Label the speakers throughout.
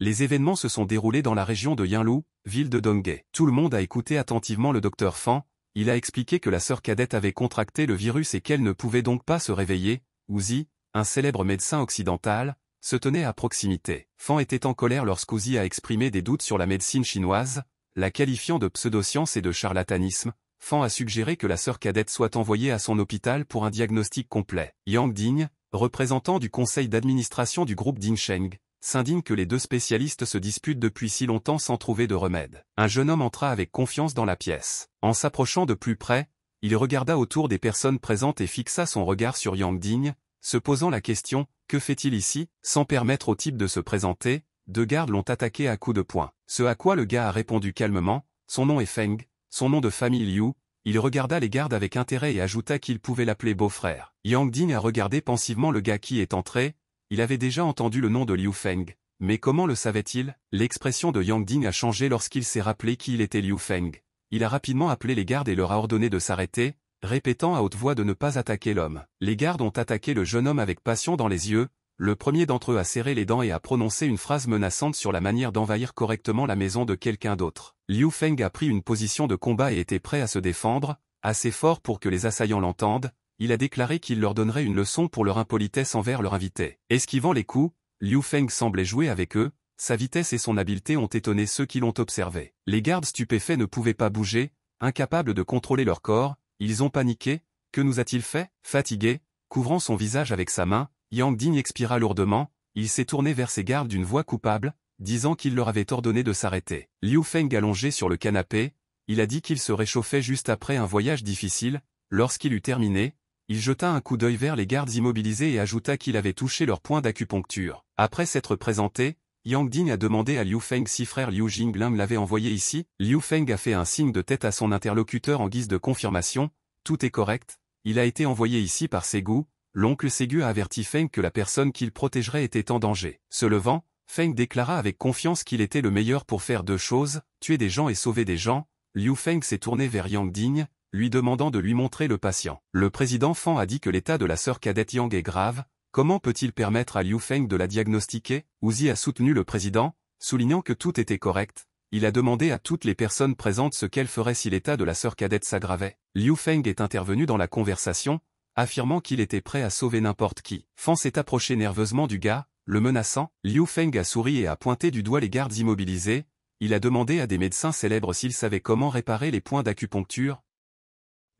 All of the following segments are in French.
Speaker 1: Les événements se sont déroulés dans la région de Yinlu, ville de Donghe. Tout le monde a écouté attentivement le docteur Fan, il a expliqué que la sœur cadette avait contracté le virus et qu'elle ne pouvait donc pas se réveiller, Ouzi, un célèbre médecin occidental, se tenait à proximité. Fan était en colère lorsqu'Ouzi a exprimé des doutes sur la médecine chinoise, la qualifiant de pseudoscience et de charlatanisme, Fan a suggéré que la sœur cadette soit envoyée à son hôpital pour un diagnostic complet. Yang Ding, représentant du conseil d'administration du groupe Sheng, s'indigne que les deux spécialistes se disputent depuis si longtemps sans trouver de remède. Un jeune homme entra avec confiance dans la pièce. En s'approchant de plus près, il regarda autour des personnes présentes et fixa son regard sur Yang Ding, se posant la question, que fait-il ici Sans permettre au type de se présenter, deux gardes l'ont attaqué à coups de poing. Ce à quoi le gars a répondu calmement, son nom est Feng, son nom de famille Liu, il regarda les gardes avec intérêt et ajouta qu'il pouvait l'appeler beau-frère. Yang Ding a regardé pensivement le gars qui est entré, il avait déjà entendu le nom de Liu Feng, mais comment le savait-il L'expression de Yang Ding a changé lorsqu'il s'est rappelé qui il était Liu Feng. Il a rapidement appelé les gardes et leur a ordonné de s'arrêter, répétant à haute voix de ne pas attaquer l'homme. Les gardes ont attaqué le jeune homme avec passion dans les yeux, le premier d'entre eux a serré les dents et a prononcé une phrase menaçante sur la manière d'envahir correctement la maison de quelqu'un d'autre. Liu Feng a pris une position de combat et était prêt à se défendre, assez fort pour que les assaillants l'entendent, il a déclaré qu'il leur donnerait une leçon pour leur impolitesse envers leur invité. Esquivant les coups, Liu Feng semblait jouer avec eux, sa vitesse et son habileté ont étonné ceux qui l'ont observé. Les gardes stupéfaits ne pouvaient pas bouger, incapables de contrôler leur corps, ils ont paniqué, que nous a-t-il fait Fatigué, couvrant son visage avec sa main, Yang Ding expira lourdement, il s'est tourné vers ses gardes d'une voix coupable, disant qu'il leur avait ordonné de s'arrêter. Liu Feng allongé sur le canapé, il a dit qu'il se réchauffait juste après un voyage difficile, lorsqu'il eut terminé, il jeta un coup d'œil vers les gardes immobilisés et ajouta qu'il avait touché leur point d'acupuncture. Après s'être présenté, Yang Ding a demandé à Liu Feng si frère Liu Jinglin l'avait envoyé ici. Liu Feng a fait un signe de tête à son interlocuteur en guise de confirmation. Tout est correct, il a été envoyé ici par Segu. L'oncle Segu a averti Feng que la personne qu'il protégerait était en danger. Se levant, Feng déclara avec confiance qu'il était le meilleur pour faire deux choses, tuer des gens et sauver des gens. Liu Feng s'est tourné vers Yang Ding, lui demandant de lui montrer le patient. Le président Fan a dit que l'état de la sœur cadette Yang est grave, comment peut-il permettre à Liu Feng de la diagnostiquer Uzi a soutenu le président, soulignant que tout était correct. Il a demandé à toutes les personnes présentes ce qu'elles feraient si l'état de la sœur cadette s'aggravait. Liu Feng est intervenu dans la conversation, affirmant qu'il était prêt à sauver n'importe qui. Fan s'est approché nerveusement du gars, le menaçant. Liu Feng a souri et a pointé du doigt les gardes immobilisés. Il a demandé à des médecins célèbres s'ils savaient comment réparer les points d'acupuncture,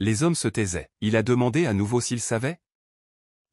Speaker 1: les hommes se taisaient. Il a demandé à nouveau s'il savait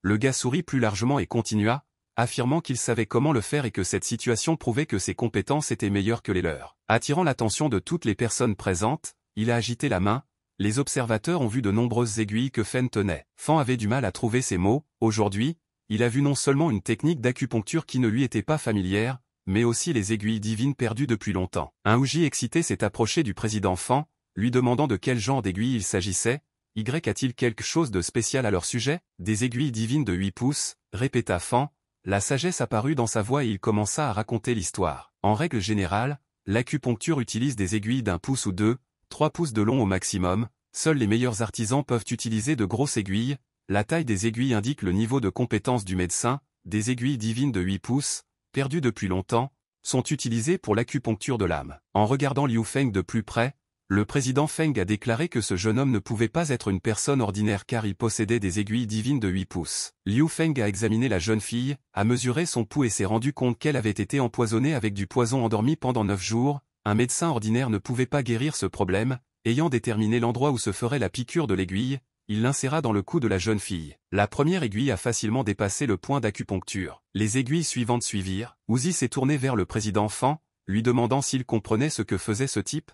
Speaker 1: Le gars sourit plus largement et continua, affirmant qu'il savait comment le faire et que cette situation prouvait que ses compétences étaient meilleures que les leurs. Attirant l'attention de toutes les personnes présentes, il a agité la main, les observateurs ont vu de nombreuses aiguilles que Fenn tenait. Fan avait du mal à trouver ses mots, aujourd'hui, il a vu non seulement une technique d'acupuncture qui ne lui était pas familière, mais aussi les aiguilles divines perdues depuis longtemps. Un Ouji excité s'est approché du président Fan, lui demandant de quel genre d'aiguille il s'agissait, Y a-t-il quelque chose de spécial à leur sujet Des aiguilles divines de huit pouces, répéta Fan, la sagesse apparut dans sa voix et il commença à raconter l'histoire. En règle générale, l'acupuncture utilise des aiguilles d'un pouce ou deux, trois pouces de long au maximum, seuls les meilleurs artisans peuvent utiliser de grosses aiguilles, la taille des aiguilles indique le niveau de compétence du médecin, des aiguilles divines de 8 pouces, perdues depuis longtemps, sont utilisées pour l'acupuncture de l'âme. En regardant Liu Feng de plus près, le président Feng a déclaré que ce jeune homme ne pouvait pas être une personne ordinaire car il possédait des aiguilles divines de 8 pouces. Liu Feng a examiné la jeune fille, a mesuré son pouls et s'est rendu compte qu'elle avait été empoisonnée avec du poison endormi pendant 9 jours, un médecin ordinaire ne pouvait pas guérir ce problème, ayant déterminé l'endroit où se ferait la piqûre de l'aiguille, il l'inséra dans le cou de la jeune fille. La première aiguille a facilement dépassé le point d'acupuncture. Les aiguilles suivantes suivirent. Ouzi s'est tourné vers le président Feng, lui demandant s'il comprenait ce que faisait ce type,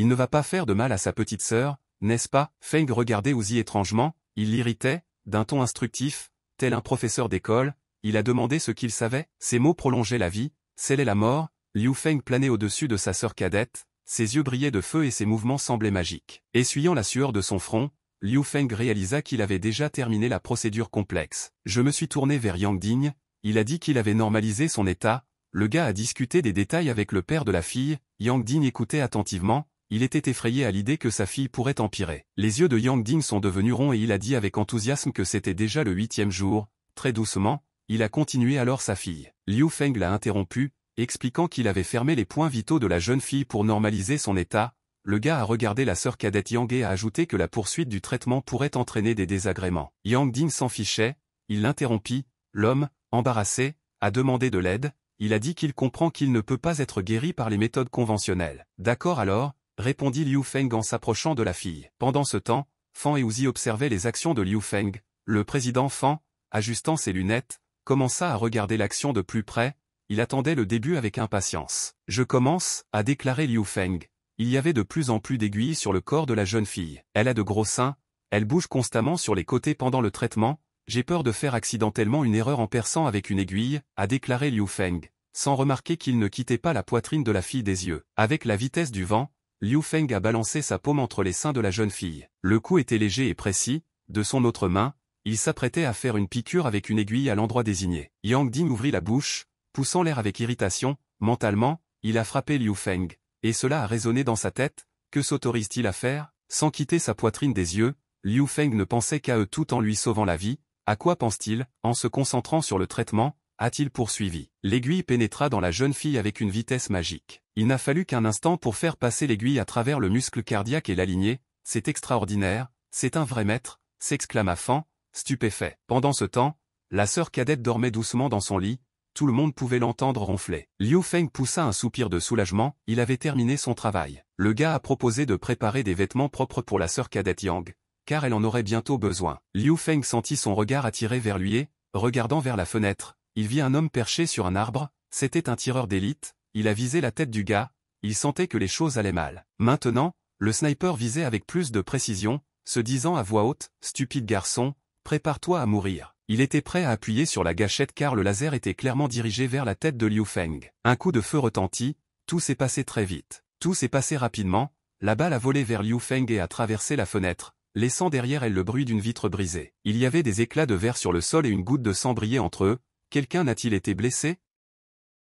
Speaker 1: il ne va pas faire de mal à sa petite sœur, n'est-ce pas Feng regardait Ouzi étrangement, il l'irritait, d'un ton instructif, tel un professeur d'école, il a demandé ce qu'il savait, Ses mots prolongeaient la vie, scellait la mort, Liu Feng planait au-dessus de sa sœur cadette, ses yeux brillaient de feu et ses mouvements semblaient magiques. Essuyant la sueur de son front, Liu Feng réalisa qu'il avait déjà terminé la procédure complexe. Je me suis tourné vers Yang Ding, il a dit qu'il avait normalisé son état, le gars a discuté des détails avec le père de la fille, Yang Ding écoutait attentivement, il était effrayé à l'idée que sa fille pourrait empirer. Les yeux de Yang Ding sont devenus ronds et il a dit avec enthousiasme que c'était déjà le huitième jour. Très doucement, il a continué alors sa fille. Liu Feng l'a interrompu, expliquant qu'il avait fermé les points vitaux de la jeune fille pour normaliser son état. Le gars a regardé la sœur cadette Yang et a ajouté que la poursuite du traitement pourrait entraîner des désagréments. Yang Ding s'en fichait, il l'interrompit, l'homme, embarrassé, a demandé de l'aide, il a dit qu'il comprend qu'il ne peut pas être guéri par les méthodes conventionnelles. D'accord alors, répondit Liu Feng en s'approchant de la fille. Pendant ce temps, Fan et Uzi observaient les actions de Liu Feng. Le président Fan, ajustant ses lunettes, commença à regarder l'action de plus près, il attendait le début avec impatience. « Je commence », a déclaré Liu Feng. Il y avait de plus en plus d'aiguilles sur le corps de la jeune fille. Elle a de gros seins, elle bouge constamment sur les côtés pendant le traitement, j'ai peur de faire accidentellement une erreur en perçant avec une aiguille, a déclaré Liu Feng, sans remarquer qu'il ne quittait pas la poitrine de la fille des yeux. Avec la vitesse du vent, Liu Feng a balancé sa paume entre les seins de la jeune fille. Le coup était léger et précis, de son autre main, il s'apprêtait à faire une piqûre avec une aiguille à l'endroit désigné. Yang Ding ouvrit la bouche, poussant l'air avec irritation, mentalement, il a frappé Liu Feng, et cela a résonné dans sa tête, que s'autorise-t-il à faire Sans quitter sa poitrine des yeux, Liu Feng ne pensait qu'à eux tout en lui sauvant la vie, à quoi pense-t-il En se concentrant sur le traitement, a-t-il poursuivi. L'aiguille pénétra dans la jeune fille avec une vitesse magique. Il n'a fallu qu'un instant pour faire passer l'aiguille à travers le muscle cardiaque et l'aligner. C'est extraordinaire, c'est un vrai maître, s'exclama Fan, stupéfait. Pendant ce temps, la sœur cadette dormait doucement dans son lit, tout le monde pouvait l'entendre ronfler. Liu Feng poussa un soupir de soulagement, il avait terminé son travail. Le gars a proposé de préparer des vêtements propres pour la sœur cadette Yang, car elle en aurait bientôt besoin. Liu Feng sentit son regard attiré vers lui et, regardant vers la fenêtre, il vit un homme perché sur un arbre, c'était un tireur d'élite, il a visé la tête du gars, il sentait que les choses allaient mal. Maintenant, le sniper visait avec plus de précision, se disant à voix haute, « Stupide garçon, prépare-toi à mourir ». Il était prêt à appuyer sur la gâchette car le laser était clairement dirigé vers la tête de Liu Feng. Un coup de feu retentit, tout s'est passé très vite. Tout s'est passé rapidement, la balle a volé vers Liu Feng et a traversé la fenêtre, laissant derrière elle le bruit d'une vitre brisée. Il y avait des éclats de verre sur le sol et une goutte de sang brillait entre eux, Quelqu'un n'a-t-il été blessé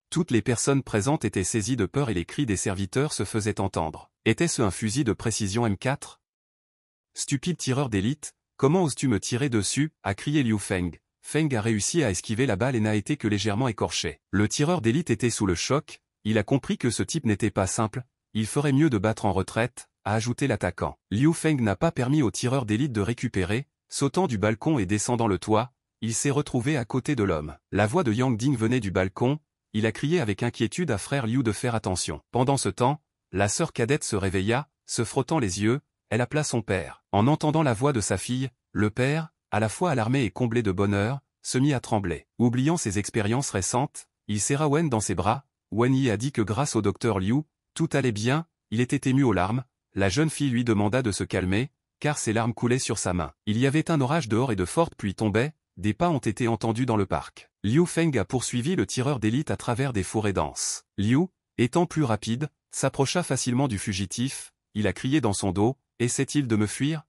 Speaker 1: Toutes les personnes présentes étaient saisies de peur et les cris des serviteurs se faisaient entendre. Était-ce un fusil de précision M4 Stupide tireur d'élite, comment oses-tu me tirer dessus a crié Liu Feng. Feng a réussi à esquiver la balle et n'a été que légèrement écorché. Le tireur d'élite était sous le choc, il a compris que ce type n'était pas simple, il ferait mieux de battre en retraite, a ajouté l'attaquant. Liu Feng n'a pas permis au tireur d'élite de récupérer, sautant du balcon et descendant le toit, il s'est retrouvé à côté de l'homme. La voix de Yang Ding venait du balcon, il a crié avec inquiétude à frère Liu de faire attention. Pendant ce temps, la sœur cadette se réveilla, se frottant les yeux, elle appela son père. En entendant la voix de sa fille, le père, à la fois alarmé et comblé de bonheur, se mit à trembler. Oubliant ses expériences récentes, il serra Wen dans ses bras, Wen Yi a dit que grâce au docteur Liu, tout allait bien, il était ému aux larmes, la jeune fille lui demanda de se calmer, car ses larmes coulaient sur sa main. Il y avait un orage dehors et de fortes pluies tombaient, des pas ont été entendus dans le parc. Liu Feng a poursuivi le tireur d'élite à travers des forêts denses. Liu, étant plus rapide, s'approcha facilement du fugitif, il a crié dans son dos, « Essaie-t-il de me fuir ?»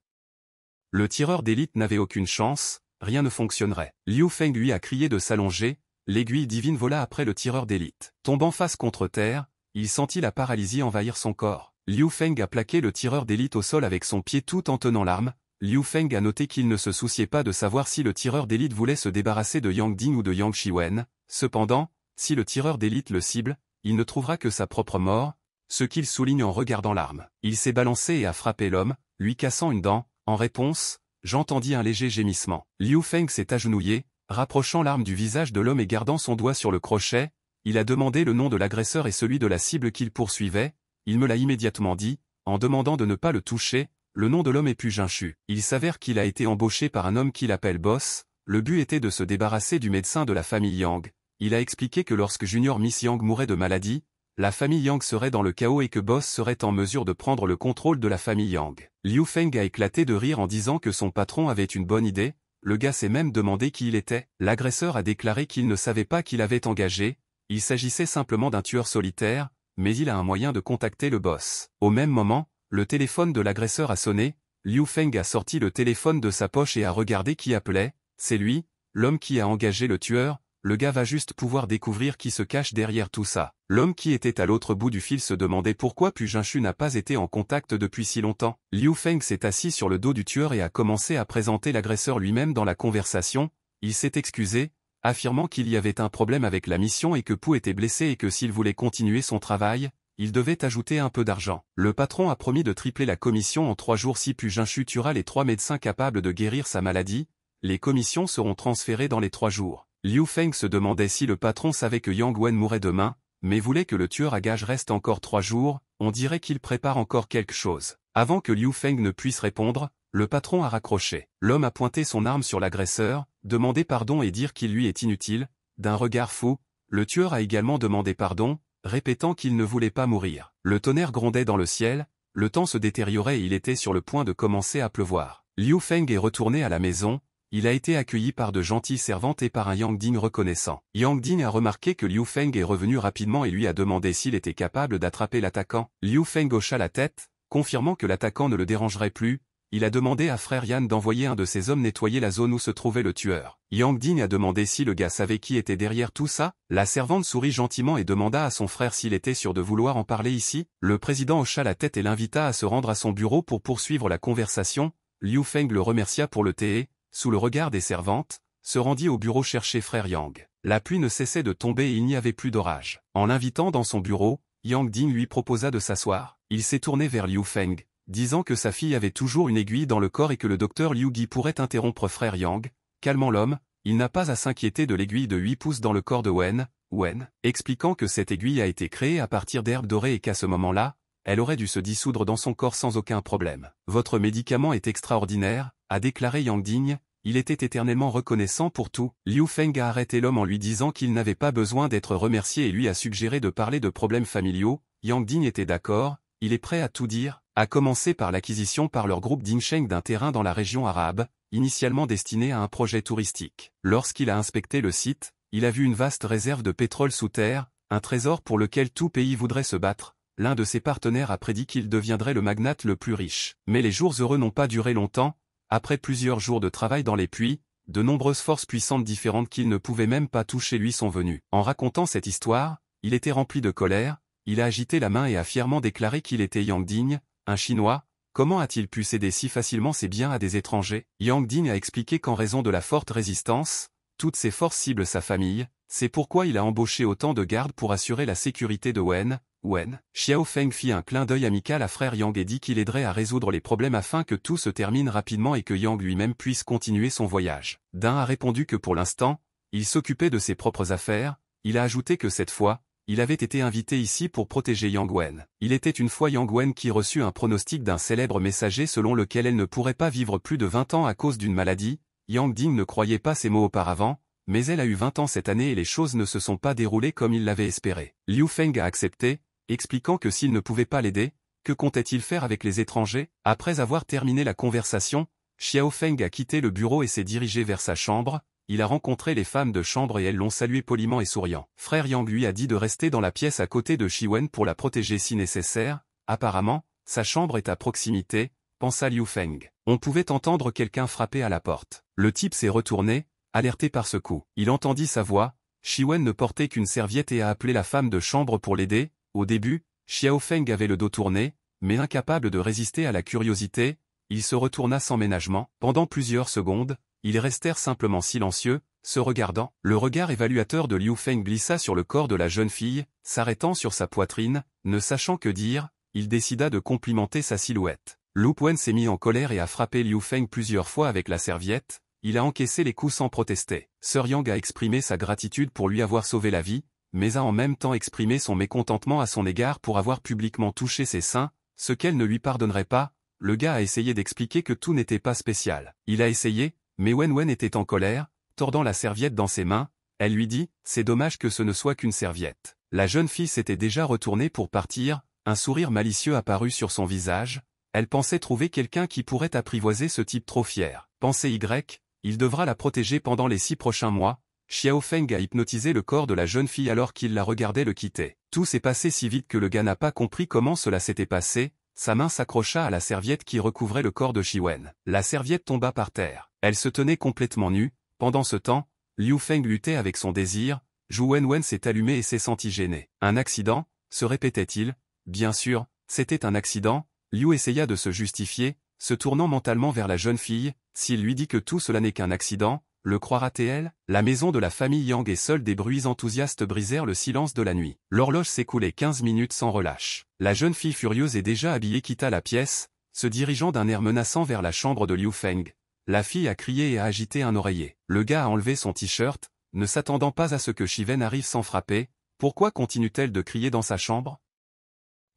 Speaker 1: Le tireur d'élite n'avait aucune chance, rien ne fonctionnerait. Liu Feng lui a crié de s'allonger, l'aiguille divine vola après le tireur d'élite. Tombant face contre terre, il sentit la paralysie envahir son corps. Liu Feng a plaqué le tireur d'élite au sol avec son pied tout en tenant l'arme, Liu Feng a noté qu'il ne se souciait pas de savoir si le tireur d'élite voulait se débarrasser de Yang Ding ou de Yang Shiwen, cependant, si le tireur d'élite le cible, il ne trouvera que sa propre mort, ce qu'il souligne en regardant l'arme. Il s'est balancé et a frappé l'homme, lui cassant une dent, en réponse, j'entendis un léger gémissement. Liu Feng s'est agenouillé, rapprochant l'arme du visage de l'homme et gardant son doigt sur le crochet, il a demandé le nom de l'agresseur et celui de la cible qu'il poursuivait, il me l'a immédiatement dit, en demandant de ne pas le toucher, le nom de l'homme est Pujinchu. Il s'avère qu'il a été embauché par un homme qu'il appelle Boss. Le but était de se débarrasser du médecin de la famille Yang. Il a expliqué que lorsque Junior Miss Yang mourait de maladie, la famille Yang serait dans le chaos et que Boss serait en mesure de prendre le contrôle de la famille Yang. Liu Feng a éclaté de rire en disant que son patron avait une bonne idée, le gars s'est même demandé qui il était. L'agresseur a déclaré qu'il ne savait pas qu'il avait engagé, il s'agissait simplement d'un tueur solitaire, mais il a un moyen de contacter le boss. Au même moment, le téléphone de l'agresseur a sonné, Liu Feng a sorti le téléphone de sa poche et a regardé qui appelait, c'est lui, l'homme qui a engagé le tueur, le gars va juste pouvoir découvrir qui se cache derrière tout ça. L'homme qui était à l'autre bout du fil se demandait pourquoi Pu Jinchu n'a pas été en contact depuis si longtemps. Liu Feng s'est assis sur le dos du tueur et a commencé à présenter l'agresseur lui-même dans la conversation, il s'est excusé, affirmant qu'il y avait un problème avec la mission et que Pu était blessé et que s'il voulait continuer son travail, il devait ajouter un peu d'argent. Le patron a promis de tripler la commission en trois jours si Pujinchu tuera les trois médecins capables de guérir sa maladie. Les commissions seront transférées dans les trois jours. Liu Feng se demandait si le patron savait que Yang Wen mourrait demain, mais voulait que le tueur à gage reste encore trois jours, on dirait qu'il prépare encore quelque chose. Avant que Liu Feng ne puisse répondre, le patron a raccroché. L'homme a pointé son arme sur l'agresseur, demandé pardon et dire qu'il lui est inutile. D'un regard fou, le tueur a également demandé pardon, répétant qu'il ne voulait pas mourir. Le tonnerre grondait dans le ciel, le temps se détériorait et il était sur le point de commencer à pleuvoir. Liu Feng est retourné à la maison, il a été accueilli par de gentilles servantes et par un Yang Ding reconnaissant. Yang Ding a remarqué que Liu Feng est revenu rapidement et lui a demandé s'il était capable d'attraper l'attaquant. Liu Feng hocha la tête, confirmant que l'attaquant ne le dérangerait plus, il a demandé à frère Yan d'envoyer un de ses hommes nettoyer la zone où se trouvait le tueur. Yang Ding a demandé si le gars savait qui était derrière tout ça, la servante sourit gentiment et demanda à son frère s'il était sûr de vouloir en parler ici, le président hocha la tête et l'invita à se rendre à son bureau pour poursuivre la conversation, Liu Feng le remercia pour le thé et, sous le regard des servantes, se rendit au bureau chercher frère Yang. La pluie ne cessait de tomber et il n'y avait plus d'orage. En l'invitant dans son bureau, Yang Ding lui proposa de s'asseoir. Il s'est tourné vers Liu Feng, disant que sa fille avait toujours une aiguille dans le corps et que le docteur Liu Gui pourrait interrompre frère Yang, calmant l'homme, il n'a pas à s'inquiéter de l'aiguille de 8 pouces dans le corps de Wen, Wen, expliquant que cette aiguille a été créée à partir d'herbes dorées et qu'à ce moment-là, elle aurait dû se dissoudre dans son corps sans aucun problème. Votre médicament est extraordinaire, a déclaré Yang Ding, il était éternellement reconnaissant pour tout. Liu Feng a arrêté l'homme en lui disant qu'il n'avait pas besoin d'être remercié et lui a suggéré de parler de problèmes familiaux, Yang Ding était d'accord, il est prêt à tout dire, à commencer par l'acquisition par leur groupe d'Incheng d'un terrain dans la région arabe, initialement destiné à un projet touristique. Lorsqu'il a inspecté le site, il a vu une vaste réserve de pétrole sous terre, un trésor pour lequel tout pays voudrait se battre. L'un de ses partenaires a prédit qu'il deviendrait le magnate le plus riche. Mais les jours heureux n'ont pas duré longtemps, après plusieurs jours de travail dans les puits, de nombreuses forces puissantes différentes qu'il ne pouvait même pas toucher lui sont venues. En racontant cette histoire, il était rempli de colère, il a agité la main et a fièrement déclaré qu'il était Yang Ding, un Chinois, comment a-t-il pu céder si facilement ses biens à des étrangers Yang Ding a expliqué qu'en raison de la forte résistance, toutes ses forces ciblent sa famille, c'est pourquoi il a embauché autant de gardes pour assurer la sécurité de Wen, Wen. Xiao Feng fit un clin d'œil amical à frère Yang et dit qu'il aiderait à résoudre les problèmes afin que tout se termine rapidement et que Yang lui-même puisse continuer son voyage. Dun a répondu que pour l'instant, il s'occupait de ses propres affaires, il a ajouté que cette fois, il avait été invité ici pour protéger Yang Wen. Il était une fois Yang Wen qui reçut un pronostic d'un célèbre messager selon lequel elle ne pourrait pas vivre plus de 20 ans à cause d'une maladie. Yang Ding ne croyait pas ces mots auparavant, mais elle a eu 20 ans cette année et les choses ne se sont pas déroulées comme il l'avait espéré. Liu Feng a accepté, expliquant que s'il ne pouvait pas l'aider, que comptait-il faire avec les étrangers Après avoir terminé la conversation, Xiao Feng a quitté le bureau et s'est dirigé vers sa chambre, il a rencontré les femmes de chambre et elles l'ont salué poliment et souriant. Frère Yang lui a dit de rester dans la pièce à côté de Wen pour la protéger si nécessaire, apparemment, sa chambre est à proximité, pensa Liu Feng. On pouvait entendre quelqu'un frapper à la porte. Le type s'est retourné, alerté par ce coup. Il entendit sa voix, Wen ne portait qu'une serviette et a appelé la femme de chambre pour l'aider, au début, Xiao Feng avait le dos tourné, mais incapable de résister à la curiosité, il se retourna sans ménagement. Pendant plusieurs secondes, ils restèrent simplement silencieux, se regardant. Le regard évaluateur de Liu Feng glissa sur le corps de la jeune fille, s'arrêtant sur sa poitrine, ne sachant que dire, il décida de complimenter sa silhouette. Lu Puen s'est mis en colère et a frappé Liu Feng plusieurs fois avec la serviette, il a encaissé les coups sans protester. Sir Yang a exprimé sa gratitude pour lui avoir sauvé la vie, mais a en même temps exprimé son mécontentement à son égard pour avoir publiquement touché ses seins, ce qu'elle ne lui pardonnerait pas, le gars a essayé d'expliquer que tout n'était pas spécial. Il a essayé, mais Wen Wen était en colère, tordant la serviette dans ses mains, elle lui dit, c'est dommage que ce ne soit qu'une serviette. La jeune fille s'était déjà retournée pour partir, un sourire malicieux apparut sur son visage, elle pensait trouver quelqu'un qui pourrait apprivoiser ce type trop fier. Pensez Y, il devra la protéger pendant les six prochains mois, Xiao Feng a hypnotisé le corps de la jeune fille alors qu'il la regardait le quitter. Tout s'est passé si vite que le gars n'a pas compris comment cela s'était passé, sa main s'accrocha à la serviette qui recouvrait le corps de Wen. La serviette tomba par terre. Elle se tenait complètement nue, pendant ce temps, Liu Feng luttait avec son désir, Zhu Wenwen s'est allumé et s'est senti gênée. « Un accident, se répétait-il, bien sûr, c'était un accident, Liu essaya de se justifier, se tournant mentalement vers la jeune fille, s'il lui dit que tout cela n'est qu'un accident, le croira-t-elle La maison de la famille Yang et seuls des bruits enthousiastes brisèrent le silence de la nuit. L'horloge s'écoulait quinze minutes sans relâche. La jeune fille furieuse et déjà habillée quitta la pièce, se dirigeant d'un air menaçant vers la chambre de Liu Feng. La fille a crié et a agité un oreiller. Le gars a enlevé son t-shirt, ne s'attendant pas à ce que Shiven arrive sans frapper, pourquoi continue-t-elle de crier dans sa chambre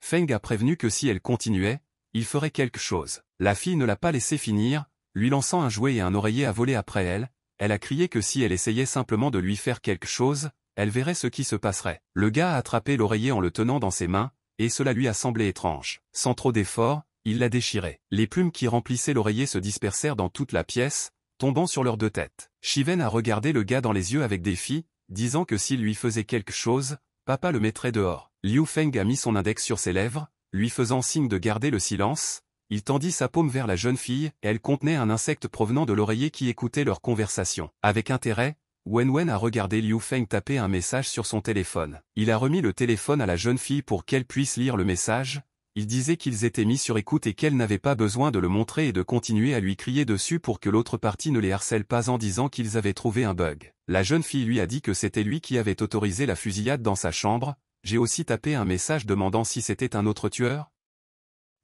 Speaker 1: Feng a prévenu que si elle continuait, il ferait quelque chose. La fille ne l'a pas laissé finir, lui lançant un jouet et un oreiller à voler après elle, elle a crié que si elle essayait simplement de lui faire quelque chose, elle verrait ce qui se passerait. Le gars a attrapé l'oreiller en le tenant dans ses mains, et cela lui a semblé étrange. Sans trop d'efforts, il la déchirait. Les plumes qui remplissaient l'oreiller se dispersèrent dans toute la pièce, tombant sur leurs deux têtes. Shiven a regardé le gars dans les yeux avec défi, disant que s'il lui faisait quelque chose, papa le mettrait dehors. Liu Feng a mis son index sur ses lèvres, lui faisant signe de garder le silence, il tendit sa paume vers la jeune fille, elle contenait un insecte provenant de l'oreiller qui écoutait leur conversation. Avec intérêt, Wen Wen a regardé Liu Feng taper un message sur son téléphone. Il a remis le téléphone à la jeune fille pour qu'elle puisse lire le message, il disait qu'ils étaient mis sur écoute et qu'elle n'avait pas besoin de le montrer et de continuer à lui crier dessus pour que l'autre partie ne les harcèle pas en disant qu'ils avaient trouvé un bug. La jeune fille lui a dit que c'était lui qui avait autorisé la fusillade dans sa chambre, j'ai aussi tapé un message demandant si c'était un autre tueur,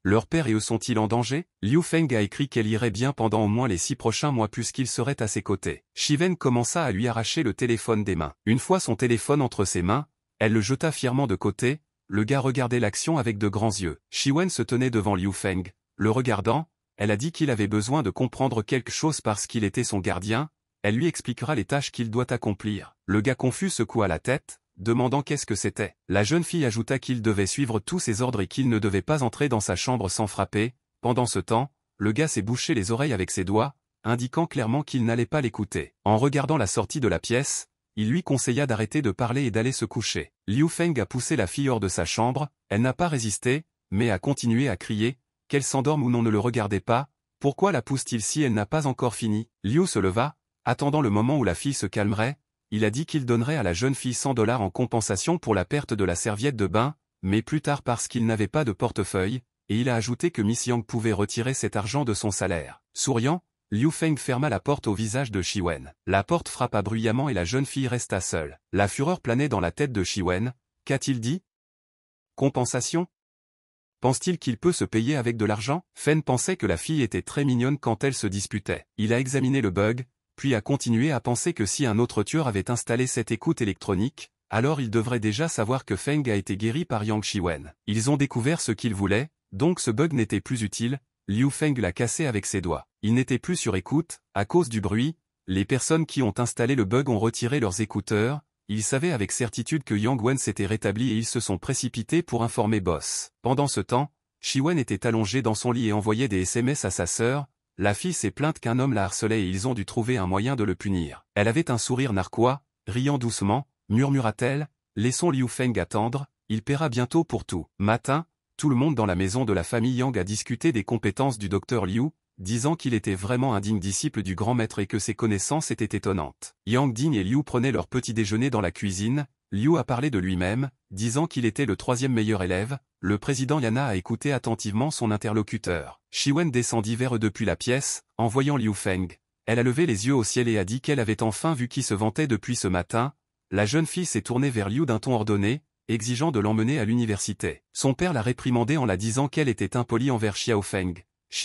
Speaker 1: leur père et eux sont-ils en danger Liu Feng a écrit qu'elle irait bien pendant au moins les six prochains mois puisqu'il serait à ses côtés. Shiven commença à lui arracher le téléphone des mains. Une fois son téléphone entre ses mains, elle le jeta fièrement de côté, le gars regardait l'action avec de grands yeux. Shiwen se tenait devant Liu Feng. Le regardant, elle a dit qu'il avait besoin de comprendre quelque chose parce qu'il était son gardien, elle lui expliquera les tâches qu'il doit accomplir. Le gars confus secoua la tête, demandant qu'est-ce que c'était. La jeune fille ajouta qu'il devait suivre tous ses ordres et qu'il ne devait pas entrer dans sa chambre sans frapper. Pendant ce temps, le gars s'est bouché les oreilles avec ses doigts, indiquant clairement qu'il n'allait pas l'écouter. En regardant la sortie de la pièce, il lui conseilla d'arrêter de parler et d'aller se coucher. Liu Feng a poussé la fille hors de sa chambre, elle n'a pas résisté, mais a continué à crier, qu'elle s'endorme ou non ne le regardait pas, pourquoi la pousse-t-il si elle n'a pas encore fini Liu se leva, attendant le moment où la fille se calmerait, il a dit qu'il donnerait à la jeune fille 100 dollars en compensation pour la perte de la serviette de bain, mais plus tard parce qu'il n'avait pas de portefeuille, et il a ajouté que Miss Yang pouvait retirer cet argent de son salaire. Souriant, Liu Feng ferma la porte au visage de Wen. La porte frappa bruyamment et la jeune fille resta seule. La fureur planait dans la tête de Wen. Qu'a-t-il dit Compensation Pense-t-il qu'il peut se payer avec de l'argent Feng pensait que la fille était très mignonne quand elle se disputait. Il a examiné le bug, puis a continué à penser que si un autre tueur avait installé cette écoute électronique, alors il devrait déjà savoir que Feng a été guéri par Yang Wen. Ils ont découvert ce qu'ils voulaient, donc ce bug n'était plus utile, Liu Feng l'a cassé avec ses doigts. Il n'était plus sur écoute, à cause du bruit, les personnes qui ont installé le bug ont retiré leurs écouteurs, ils savaient avec certitude que Yang Wen s'était rétabli et ils se sont précipités pour informer Boss. Pendant ce temps, Shi Wen était allongé dans son lit et envoyait des SMS à sa sœur, la fille s'est plainte qu'un homme la harcelait et ils ont dû trouver un moyen de le punir. Elle avait un sourire narquois, riant doucement, murmura-t-elle, laissons Liu Feng attendre, il paiera bientôt pour tout. Matin, tout le monde dans la maison de la famille Yang a discuté des compétences du docteur Liu, disant qu'il était vraiment un digne disciple du grand maître et que ses connaissances étaient étonnantes. Yang Ding et Liu prenaient leur petit déjeuner dans la cuisine, Liu a parlé de lui-même, disant qu'il était le troisième meilleur élève, le président Yana a écouté attentivement son interlocuteur. Shiwen descendit vers eux depuis la pièce, en voyant Liu Feng. Elle a levé les yeux au ciel et a dit qu'elle avait enfin vu qui se vantait depuis ce matin. La jeune fille s'est tournée vers Liu d'un ton ordonné, exigeant de l'emmener à l'université. Son père l'a réprimandé en la disant qu'elle était impolie envers Xiao Feng.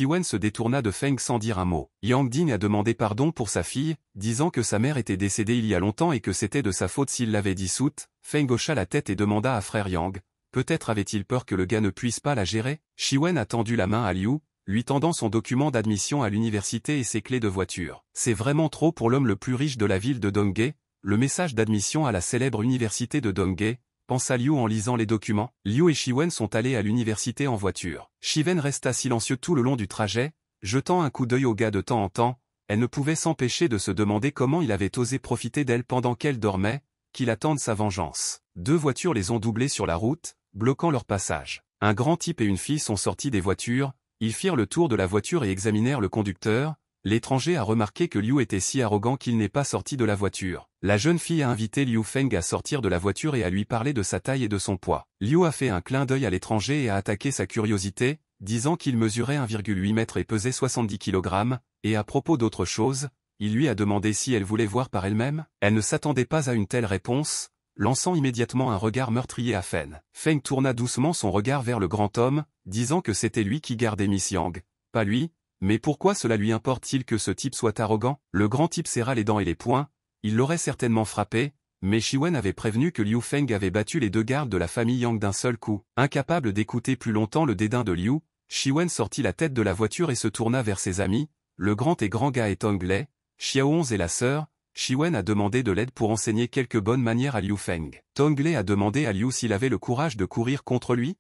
Speaker 1: Wen se détourna de Feng sans dire un mot. Yang Ding a demandé pardon pour sa fille, disant que sa mère était décédée il y a longtemps et que c'était de sa faute s'il l'avait dissoute. Feng hocha la tête et demanda à frère Yang, peut-être avait-il peur que le gars ne puisse pas la gérer Wen a tendu la main à Liu, lui tendant son document d'admission à l'université et ses clés de voiture. C'est vraiment trop pour l'homme le plus riche de la ville de Dongge. le message d'admission à la célèbre université de Dongge pensa Liu en lisant les documents. Liu et Shiwen sont allés à l'université en voiture. Shiwen resta silencieux tout le long du trajet, jetant un coup d'œil au gars de temps en temps, elle ne pouvait s'empêcher de se demander comment il avait osé profiter d'elle pendant qu'elle dormait, qu'il attende sa vengeance. Deux voitures les ont doublées sur la route, bloquant leur passage. Un grand type et une fille sont sortis des voitures, ils firent le tour de la voiture et examinèrent le conducteur, L'étranger a remarqué que Liu était si arrogant qu'il n'est pas sorti de la voiture. La jeune fille a invité Liu Feng à sortir de la voiture et à lui parler de sa taille et de son poids. Liu a fait un clin d'œil à l'étranger et a attaqué sa curiosité, disant qu'il mesurait 1,8 m et pesait 70 kg, et à propos d'autre chose, il lui a demandé si elle voulait voir par elle-même. Elle ne s'attendait pas à une telle réponse, lançant immédiatement un regard meurtrier à Feng. Feng tourna doucement son regard vers le grand homme, disant que c'était lui qui gardait Miss Yang, pas lui, mais pourquoi cela lui importe-t-il que ce type soit arrogant Le grand type serra les dents et les poings, il l'aurait certainement frappé, mais Shiwen avait prévenu que Liu Feng avait battu les deux gardes de la famille Yang d'un seul coup. Incapable d'écouter plus longtemps le dédain de Liu, Wen sortit la tête de la voiture et se tourna vers ses amis, le grand et grand gars est Xiao Onze et la sœur, Shiwen a demandé de l'aide pour enseigner quelques bonnes manières à Liu Feng. Tong Lei a demandé à Liu s'il avait le courage de courir contre lui,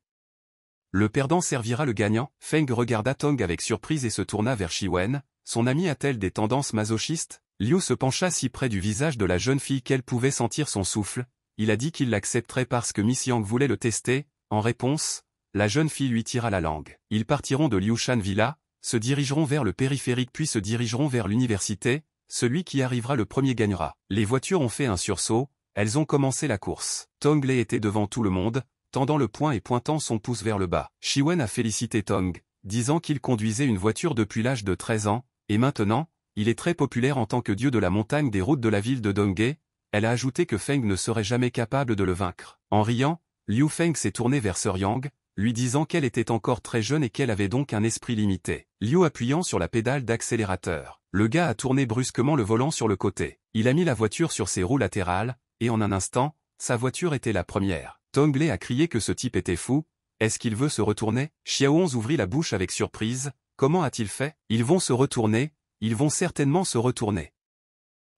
Speaker 1: le perdant servira le gagnant, Feng regarda Tong avec surprise et se tourna vers Shiwen, son ami a-t-elle des tendances masochistes Liu se pencha si près du visage de la jeune fille qu'elle pouvait sentir son souffle, il a dit qu'il l'accepterait parce que Miss Yang voulait le tester, en réponse, la jeune fille lui tira la langue. Ils partiront de Liu Shan Villa, se dirigeront vers le périphérique puis se dirigeront vers l'université, celui qui arrivera le premier gagnera. Les voitures ont fait un sursaut, elles ont commencé la course. Tong était devant tout le monde, tendant le poing et pointant son pouce vers le bas. Shiwen a félicité Tong, disant qu'il conduisait une voiture depuis l'âge de 13 ans, et maintenant, il est très populaire en tant que dieu de la montagne des routes de la ville de Donghe, elle a ajouté que Feng ne serait jamais capable de le vaincre. En riant, Liu Feng s'est tourné vers Sir Yang, lui disant qu'elle était encore très jeune et qu'elle avait donc un esprit limité. Liu appuyant sur la pédale d'accélérateur. Le gars a tourné brusquement le volant sur le côté. Il a mis la voiture sur ses roues latérales, et en un instant, sa voiture était la première. Tongley a crié que ce type était fou, est-ce qu'il veut se retourner Onze ouvrit la bouche avec surprise, comment a-t-il fait Ils vont se retourner, ils vont certainement se retourner.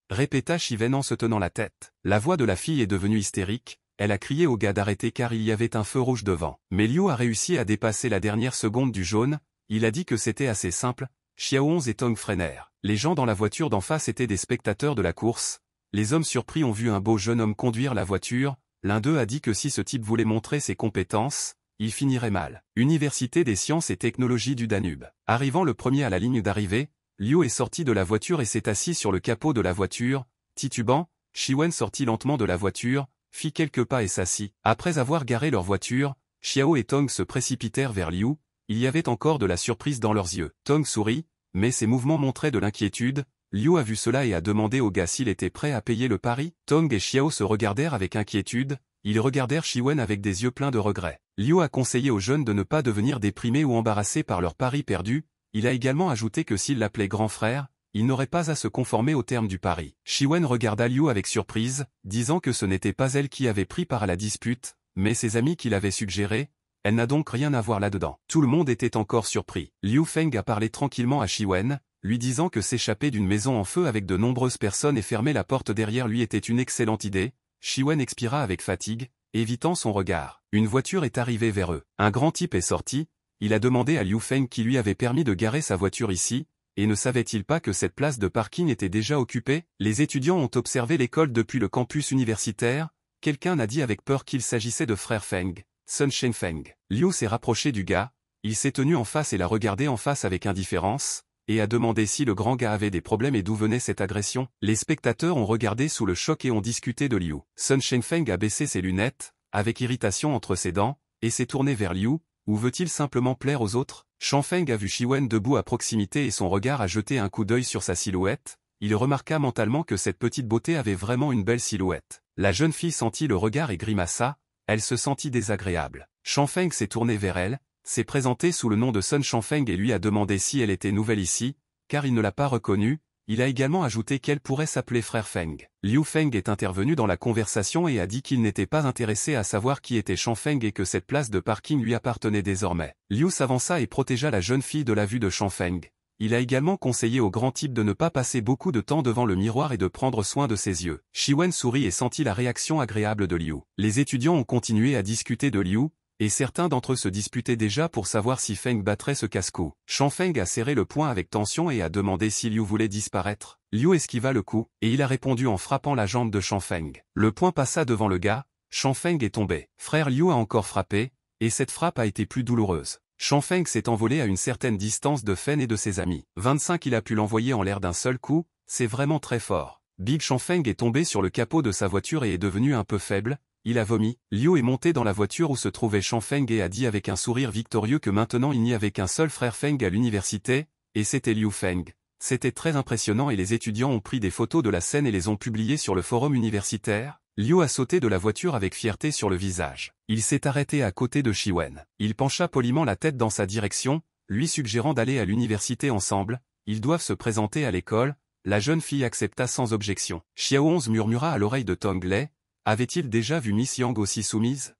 Speaker 1: Répéta Shiven en se tenant la tête. La voix de la fille est devenue hystérique, elle a crié au gars d'arrêter car il y avait un feu rouge devant. Mais Liu a réussi à dépasser la dernière seconde du jaune, il a dit que c'était assez simple, Onze et Tong freinèrent. Les gens dans la voiture d'en face étaient des spectateurs de la course, les hommes surpris ont vu un beau jeune homme conduire la voiture, L'un d'eux a dit que si ce type voulait montrer ses compétences, il finirait mal. Université des sciences et technologies du Danube. Arrivant le premier à la ligne d'arrivée, Liu est sorti de la voiture et s'est assis sur le capot de la voiture, titubant, Shiwen sortit lentement de la voiture, fit quelques pas et s'assit. Après avoir garé leur voiture, Xiao et Tong se précipitèrent vers Liu, il y avait encore de la surprise dans leurs yeux. Tong sourit, mais ses mouvements montraient de l'inquiétude, Liu a vu cela et a demandé au gars s'il était prêt à payer le pari. Tong et Xiao se regardèrent avec inquiétude, ils regardèrent Shiwen avec des yeux pleins de regrets. Liu a conseillé aux jeunes de ne pas devenir déprimés ou embarrassés par leur pari perdu, il a également ajouté que s'il l'appelait grand frère, il n'aurait pas à se conformer aux termes du pari. Shiwen regarda Liu avec surprise, disant que ce n'était pas elle qui avait pris part à la dispute, mais ses amis qui l'avaient suggéré, elle n'a donc rien à voir là-dedans. Tout le monde était encore surpris. Liu Feng a parlé tranquillement à Shiwen, lui disant que s'échapper d'une maison en feu avec de nombreuses personnes et fermer la porte derrière lui était une excellente idée, Shiwen expira avec fatigue, évitant son regard. Une voiture est arrivée vers eux. Un grand type est sorti, il a demandé à Liu Feng qui lui avait permis de garer sa voiture ici, et ne savait-il pas que cette place de parking était déjà occupée Les étudiants ont observé l'école depuis le campus universitaire, quelqu'un a dit avec peur qu'il s'agissait de frère Feng, Sun Shen Feng. Liu s'est rapproché du gars, il s'est tenu en face et l'a regardé en face avec indifférence, et a demandé si le grand gars avait des problèmes et d'où venait cette agression. Les spectateurs ont regardé sous le choc et ont discuté de Liu. Sun Feng a baissé ses lunettes, avec irritation entre ses dents, et s'est tourné vers Liu, ou veut-il simplement plaire aux autres Feng a vu Shiwen debout à proximité et son regard a jeté un coup d'œil sur sa silhouette, il remarqua mentalement que cette petite beauté avait vraiment une belle silhouette. La jeune fille sentit le regard et grimaça, elle se sentit désagréable. Feng s'est tourné vers elle, s'est présenté sous le nom de Sun Shanfeng et lui a demandé si elle était nouvelle ici, car il ne l'a pas reconnue, il a également ajouté qu'elle pourrait s'appeler frère Feng. Liu Feng est intervenu dans la conversation et a dit qu'il n'était pas intéressé à savoir qui était Feng et que cette place de parking lui appartenait désormais. Liu s'avança et protégea la jeune fille de la vue de Feng. Il a également conseillé au grand type de ne pas passer beaucoup de temps devant le miroir et de prendre soin de ses yeux. Shiwen sourit et sentit la réaction agréable de Liu. Les étudiants ont continué à discuter de Liu, et certains d'entre eux se disputaient déjà pour savoir si Feng battrait ce casse-cou. Feng a serré le poing avec tension et a demandé si Liu voulait disparaître. Liu esquiva le coup, et il a répondu en frappant la jambe de Feng. Le poing passa devant le gars, Feng est tombé. Frère Liu a encore frappé, et cette frappe a été plus douloureuse. Feng s'est envolé à une certaine distance de Feng et de ses amis. 25 il a pu l'envoyer en l'air d'un seul coup, c'est vraiment très fort. Big Feng est tombé sur le capot de sa voiture et est devenu un peu faible, il a vomi, Liu est monté dans la voiture où se trouvait Feng et a dit avec un sourire victorieux que maintenant il n'y avait qu'un seul frère Feng à l'université, et c'était Liu Feng. C'était très impressionnant et les étudiants ont pris des photos de la scène et les ont publiées sur le forum universitaire. Liu a sauté de la voiture avec fierté sur le visage. Il s'est arrêté à côté de Wen. Il pencha poliment la tête dans sa direction, lui suggérant d'aller à l'université ensemble, ils doivent se présenter à l'école, la jeune fille accepta sans objection. Xiao 11 murmura à l'oreille de Tong Lei, avait-il déjà vu Miss Yang aussi soumise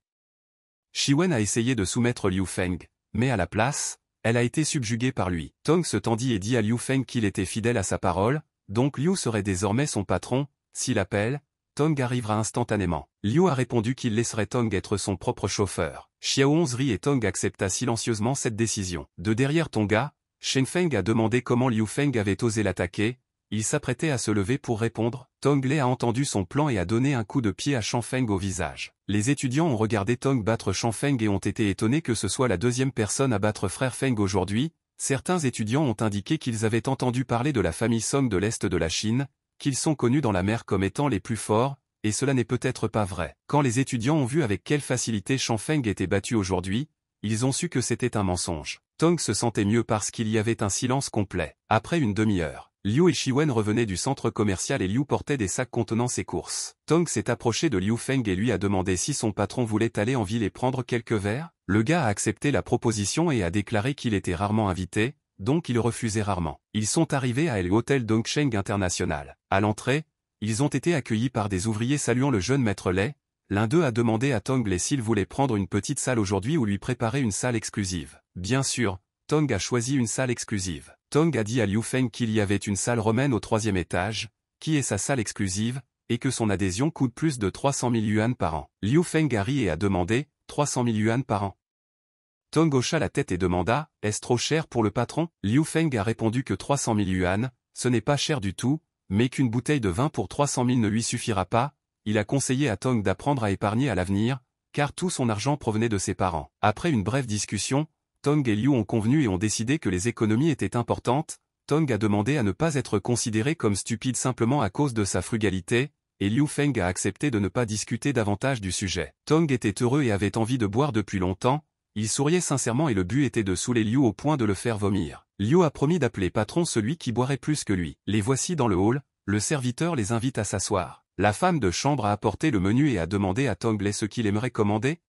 Speaker 1: Shiwen a essayé de soumettre Liu Feng, mais à la place, elle a été subjuguée par lui. Tong se tendit et dit à Liu Feng qu'il était fidèle à sa parole, donc Liu serait désormais son patron, s'il appelle, Tong arrivera instantanément. Liu a répondu qu'il laisserait Tong être son propre chauffeur. Onze rit et Tong accepta silencieusement cette décision. De derrière Tonga, Shen Feng a demandé comment Liu Feng avait osé l'attaquer, il s'apprêtait à se lever pour répondre, Tong Lei a entendu son plan et a donné un coup de pied à Feng au visage. Les étudiants ont regardé Tong battre Feng et ont été étonnés que ce soit la deuxième personne à battre frère Feng aujourd'hui. Certains étudiants ont indiqué qu'ils avaient entendu parler de la famille Song de l'Est de la Chine, qu'ils sont connus dans la mer comme étant les plus forts, et cela n'est peut-être pas vrai. Quand les étudiants ont vu avec quelle facilité Feng était battu aujourd'hui, ils ont su que c'était un mensonge. Tong se sentait mieux parce qu'il y avait un silence complet. Après une demi-heure, Liu et Shiwen revenaient du centre commercial et Liu portait des sacs contenant ses courses. Tong s'est approché de Liu Feng et lui a demandé si son patron voulait aller en ville et prendre quelques verres. Le gars a accepté la proposition et a déclaré qu'il était rarement invité, donc il refusait rarement. Ils sont arrivés à l'hôtel Dongcheng International. À l'entrée, ils ont été accueillis par des ouvriers saluant le jeune maître Lei. L'un d'eux a demandé à Tong s'il voulait prendre une petite salle aujourd'hui ou lui préparer une salle exclusive. Bien sûr, Tong a choisi une salle exclusive. Tong a dit à Liu Feng qu'il y avait une salle romaine au troisième étage, qui est sa salle exclusive, et que son adhésion coûte plus de 300 000 yuan par an. Liu Feng a ri et a demandé, 300 000 yuan par an. Tong hocha la tête et demanda, est-ce trop cher pour le patron Liu Feng a répondu que 300 000 yuan, ce n'est pas cher du tout, mais qu'une bouteille de vin pour 300 000 ne lui suffira pas, il a conseillé à Tong d'apprendre à épargner à l'avenir, car tout son argent provenait de ses parents. Après une brève discussion, Tong et Liu ont convenu et ont décidé que les économies étaient importantes, Tong a demandé à ne pas être considéré comme stupide simplement à cause de sa frugalité, et Liu Feng a accepté de ne pas discuter davantage du sujet. Tong était heureux et avait envie de boire depuis longtemps, il souriait sincèrement et le but était de saouler Liu au point de le faire vomir. Liu a promis d'appeler patron celui qui boirait plus que lui. Les voici dans le hall, le serviteur les invite à s'asseoir. La femme de chambre a apporté le menu et a demandé à Tong les ce qu'il aimerait commander.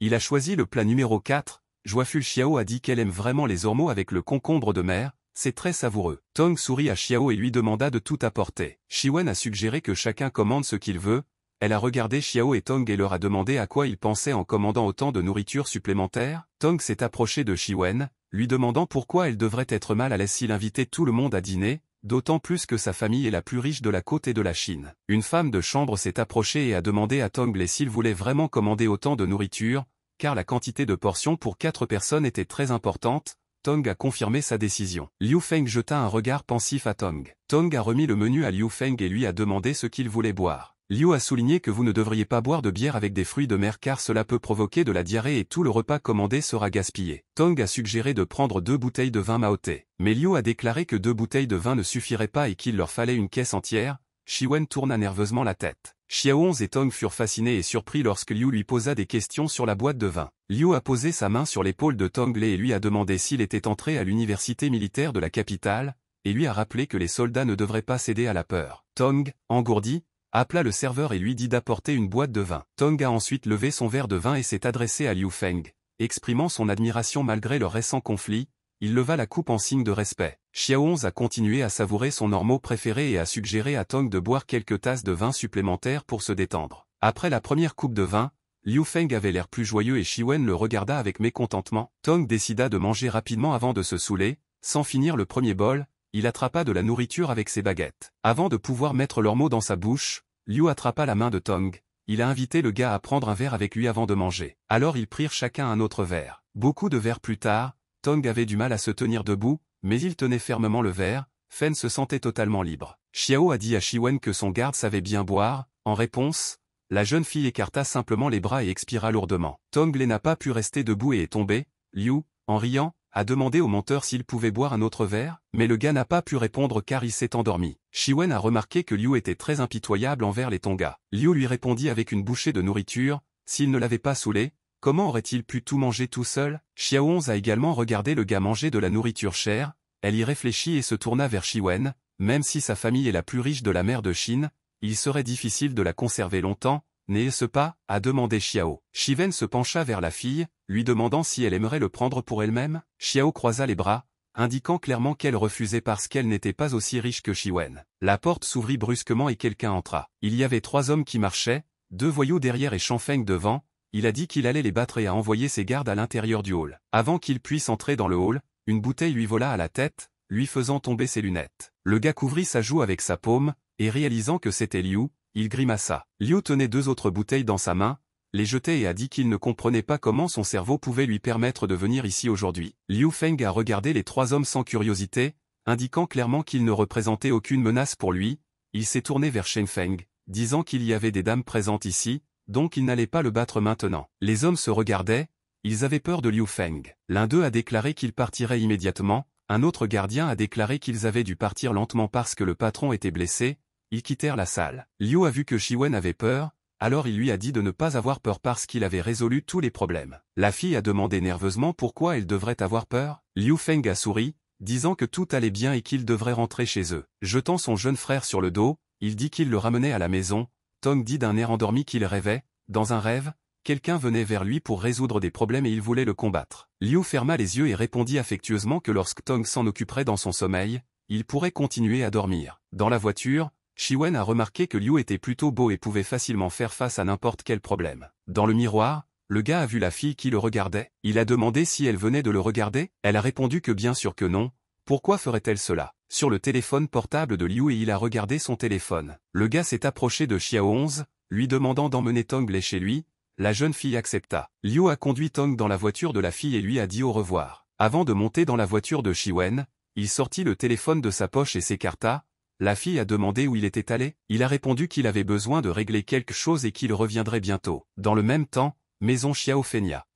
Speaker 1: Il a choisi le plat numéro 4, Joiful Xiao a dit qu'elle aime vraiment les ormeaux avec le concombre de mer, c'est très savoureux. Tong sourit à Xiao et lui demanda de tout apporter. Xiwen a suggéré que chacun commande ce qu'il veut, elle a regardé Xiao et Tong et leur a demandé à quoi ils pensaient en commandant autant de nourriture supplémentaire. Tong s'est approché de Xiwen, lui demandant pourquoi elle devrait être mal à l'aise s'il invitait tout le monde à dîner, d'autant plus que sa famille est la plus riche de la côte et de la Chine. Une femme de chambre s'est approchée et a demandé à Tong s'il voulait vraiment commander autant de nourriture, car la quantité de portions pour quatre personnes était très importante, Tong a confirmé sa décision. Liu Feng jeta un regard pensif à Tong. Tong a remis le menu à Liu Feng et lui a demandé ce qu'il voulait boire. Liu a souligné que vous ne devriez pas boire de bière avec des fruits de mer car cela peut provoquer de la diarrhée et tout le repas commandé sera gaspillé. Tong a suggéré de prendre deux bouteilles de vin maoté. Mais Liu a déclaré que deux bouteilles de vin ne suffiraient pas et qu'il leur fallait une caisse entière, Shiwen tourna nerveusement la tête. Xiaoong et Tong furent fascinés et surpris lorsque Liu lui posa des questions sur la boîte de vin. Liu a posé sa main sur l'épaule de Tong Lei et lui a demandé s'il était entré à l'université militaire de la capitale, et lui a rappelé que les soldats ne devraient pas céder à la peur. Tong, engourdi, appela le serveur et lui dit d'apporter une boîte de vin. Tong a ensuite levé son verre de vin et s'est adressé à Liu Feng, exprimant son admiration malgré leur récent conflit, il leva la coupe en signe de respect. Onze a continué à savourer son ormeau préféré et a suggéré à Tong de boire quelques tasses de vin supplémentaires pour se détendre. Après la première coupe de vin, Liu Feng avait l'air plus joyeux et Wen le regarda avec mécontentement. Tong décida de manger rapidement avant de se saouler, sans finir le premier bol, il attrapa de la nourriture avec ses baguettes. Avant de pouvoir mettre l'ormeau dans sa bouche, Liu attrapa la main de Tong. Il a invité le gars à prendre un verre avec lui avant de manger. Alors ils prirent chacun un autre verre. Beaucoup de verres plus tard, Tong avait du mal à se tenir debout, mais il tenait fermement le verre, Fen se sentait totalement libre. Xiao a dit à Xiwen que son garde savait bien boire, en réponse, la jeune fille écarta simplement les bras et expira lourdement. tong n'a pas pu rester debout et est tombé, Liu, en riant, a demandé au menteur s'il pouvait boire un autre verre, mais le gars n'a pas pu répondre car il s'est endormi. Xiwen a remarqué que Liu était très impitoyable envers les Tonga. Liu lui répondit avec une bouchée de nourriture, s'il ne l'avait pas saoulé, Comment aurait-il pu tout manger tout seul Xiao Onze a également regardé le gars manger de la nourriture chère, elle y réfléchit et se tourna vers Wen. même si sa famille est la plus riche de la mer de Chine, il serait difficile de la conserver longtemps, n'est-ce pas a demandé Xiao. Xiwen se pencha vers la fille, lui demandant si elle aimerait le prendre pour elle-même. Xiao croisa les bras, indiquant clairement qu'elle refusait parce qu'elle n'était pas aussi riche que Wen. La porte s'ouvrit brusquement et quelqu'un entra. Il y avait trois hommes qui marchaient, deux voyous derrière et Chanfeng devant, il a dit qu'il allait les battre et a envoyé ses gardes à l'intérieur du hall. Avant qu'il puisse entrer dans le hall, une bouteille lui vola à la tête, lui faisant tomber ses lunettes. Le gars couvrit sa joue avec sa paume, et réalisant que c'était Liu, il grimaça. Liu tenait deux autres bouteilles dans sa main, les jetait et a dit qu'il ne comprenait pas comment son cerveau pouvait lui permettre de venir ici aujourd'hui. Liu Feng a regardé les trois hommes sans curiosité, indiquant clairement qu'ils ne représentaient aucune menace pour lui, il s'est tourné vers Shen Feng, disant qu'il y avait des dames présentes ici, donc il n'allait pas le battre maintenant. Les hommes se regardaient, ils avaient peur de Liu Feng. L'un d'eux a déclaré qu'il partirait immédiatement, un autre gardien a déclaré qu'ils avaient dû partir lentement parce que le patron était blessé, ils quittèrent la salle. Liu a vu que Shiwen avait peur, alors il lui a dit de ne pas avoir peur parce qu'il avait résolu tous les problèmes. La fille a demandé nerveusement pourquoi elle devrait avoir peur. Liu Feng a souri, disant que tout allait bien et qu'il devrait rentrer chez eux. Jetant son jeune frère sur le dos, il dit qu'il le ramenait à la maison, Tong dit d'un air endormi qu'il rêvait, dans un rêve, quelqu'un venait vers lui pour résoudre des problèmes et il voulait le combattre. Liu ferma les yeux et répondit affectueusement que lorsque Tong s'en occuperait dans son sommeil, il pourrait continuer à dormir. Dans la voiture, Shiwen a remarqué que Liu était plutôt beau et pouvait facilement faire face à n'importe quel problème. Dans le miroir, le gars a vu la fille qui le regardait. Il a demandé si elle venait de le regarder. Elle a répondu que bien sûr que non. Pourquoi ferait-elle cela sur le téléphone portable de Liu et il a regardé son téléphone. Le gars s'est approché de Xiao 11, lui demandant d'emmener Tong chez lui, la jeune fille accepta. Liu a conduit Tong dans la voiture de la fille et lui a dit au revoir. Avant de monter dans la voiture de Wen, il sortit le téléphone de sa poche et s'écarta, la fille a demandé où il était allé, il a répondu qu'il avait besoin de régler quelque chose et qu'il reviendrait bientôt. Dans le même temps, maison Xiao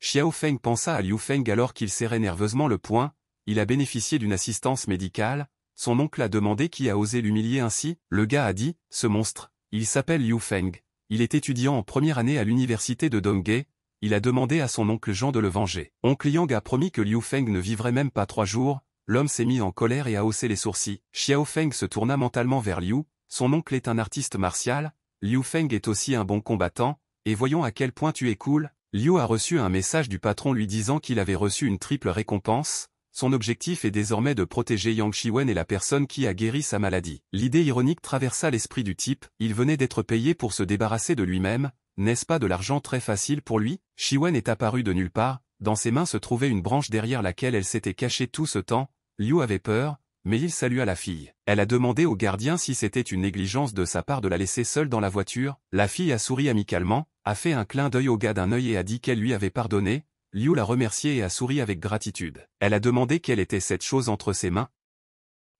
Speaker 1: Xiao Feng pensa à Liu Feng alors qu'il serrait nerveusement le poing, il a bénéficié d'une assistance médicale, son oncle a demandé qui a osé l'humilier ainsi, le gars a dit, ce monstre, il s'appelle Liu Feng, il est étudiant en première année à l'université de Dongge. il a demandé à son oncle Jean de le venger. Oncle Yang a promis que Liu Feng ne vivrait même pas trois jours, l'homme s'est mis en colère et a haussé les sourcils. Xiao Feng se tourna mentalement vers Liu, son oncle est un artiste martial, Liu Feng est aussi un bon combattant, et voyons à quel point tu es cool, Liu a reçu un message du patron lui disant qu'il avait reçu une triple récompense, son objectif est désormais de protéger Yang Shiwen et la personne qui a guéri sa maladie. L'idée ironique traversa l'esprit du type, il venait d'être payé pour se débarrasser de lui-même, n'est-ce pas de l'argent très facile pour lui Shiwen est apparu de nulle part, dans ses mains se trouvait une branche derrière laquelle elle s'était cachée tout ce temps, Liu avait peur, mais il salua la fille. Elle a demandé au gardien si c'était une négligence de sa part de la laisser seule dans la voiture, la fille a souri amicalement, a fait un clin d'œil au gars d'un œil et a dit qu'elle lui avait pardonné, Liu l'a remerciée et a souri avec gratitude. Elle a demandé quelle était cette chose entre ses mains.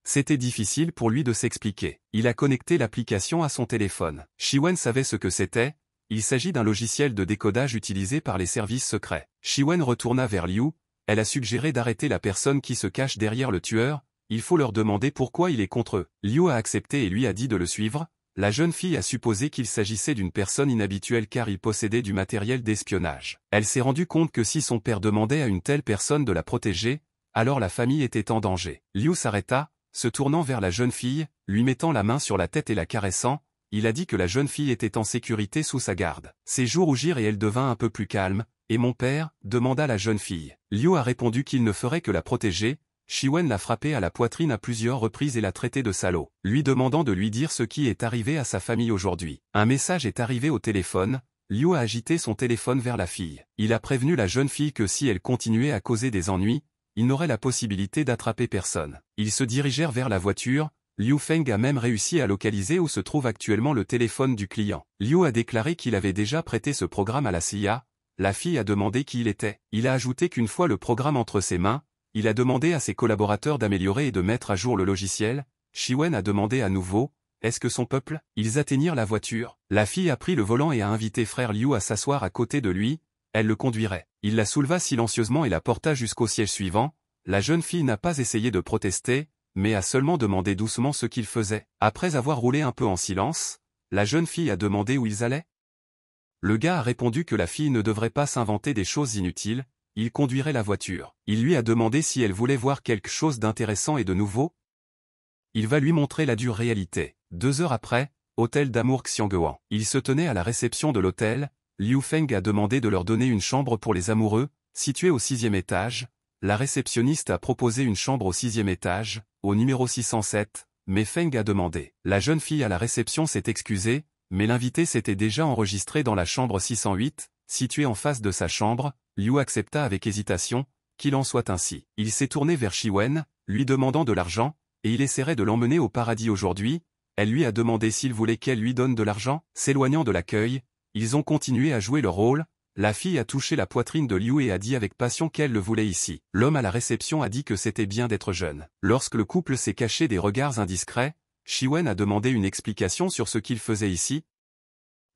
Speaker 1: C'était difficile pour lui de s'expliquer. Il a connecté l'application à son téléphone. Shiwen savait ce que c'était, il s'agit d'un logiciel de décodage utilisé par les services secrets. Shiwen retourna vers Liu, elle a suggéré d'arrêter la personne qui se cache derrière le tueur, il faut leur demander pourquoi il est contre eux. Liu a accepté et lui a dit de le suivre, la jeune fille a supposé qu'il s'agissait d'une personne inhabituelle car il possédait du matériel d'espionnage. Elle s'est rendue compte que si son père demandait à une telle personne de la protéger, alors la famille était en danger. Liu s'arrêta, se tournant vers la jeune fille, lui mettant la main sur la tête et la caressant, il a dit que la jeune fille était en sécurité sous sa garde. Ses jours rougirent et elle devint un peu plus calme, et mon père, demanda la jeune fille. Liu a répondu qu'il ne ferait que la protéger, Shiwen l'a frappé à la poitrine à plusieurs reprises et l'a traité de salaud, lui demandant de lui dire ce qui est arrivé à sa famille aujourd'hui. Un message est arrivé au téléphone, Liu a agité son téléphone vers la fille. Il a prévenu la jeune fille que si elle continuait à causer des ennuis, il n'aurait la possibilité d'attraper personne. Ils se dirigèrent vers la voiture, Liu Feng a même réussi à localiser où se trouve actuellement le téléphone du client. Liu a déclaré qu'il avait déjà prêté ce programme à la CIA, la fille a demandé qui il était. Il a ajouté qu'une fois le programme entre ses mains, il a demandé à ses collaborateurs d'améliorer et de mettre à jour le logiciel. Shiwen a demandé à nouveau, est-ce que son peuple Ils atteignirent la voiture. La fille a pris le volant et a invité frère Liu à s'asseoir à côté de lui. Elle le conduirait. Il la souleva silencieusement et la porta jusqu'au siège suivant. La jeune fille n'a pas essayé de protester, mais a seulement demandé doucement ce qu'il faisait. Après avoir roulé un peu en silence, la jeune fille a demandé où ils allaient. Le gars a répondu que la fille ne devrait pas s'inventer des choses inutiles, il conduirait la voiture. Il lui a demandé si elle voulait voir quelque chose d'intéressant et de nouveau. Il va lui montrer la dure réalité. Deux heures après, hôtel d'Amour Xiangguan. Il se tenait à la réception de l'hôtel, Liu Feng a demandé de leur donner une chambre pour les amoureux, située au sixième étage. La réceptionniste a proposé une chambre au sixième étage, au numéro 607, mais Feng a demandé. La jeune fille à la réception s'est excusée, mais l'invité s'était déjà enregistré dans la chambre 608, située en face de sa chambre, Liu accepta avec hésitation, qu'il en soit ainsi. Il s'est tourné vers Shiwen, lui demandant de l'argent, et il essaierait de l'emmener au paradis aujourd'hui, elle lui a demandé s'il voulait qu'elle lui donne de l'argent, s'éloignant de l'accueil, ils ont continué à jouer leur rôle, la fille a touché la poitrine de Liu et a dit avec passion qu'elle le voulait ici. L'homme à la réception a dit que c'était bien d'être jeune. Lorsque le couple s'est caché des regards indiscrets, Shiwen a demandé une explication sur ce qu'il faisait ici,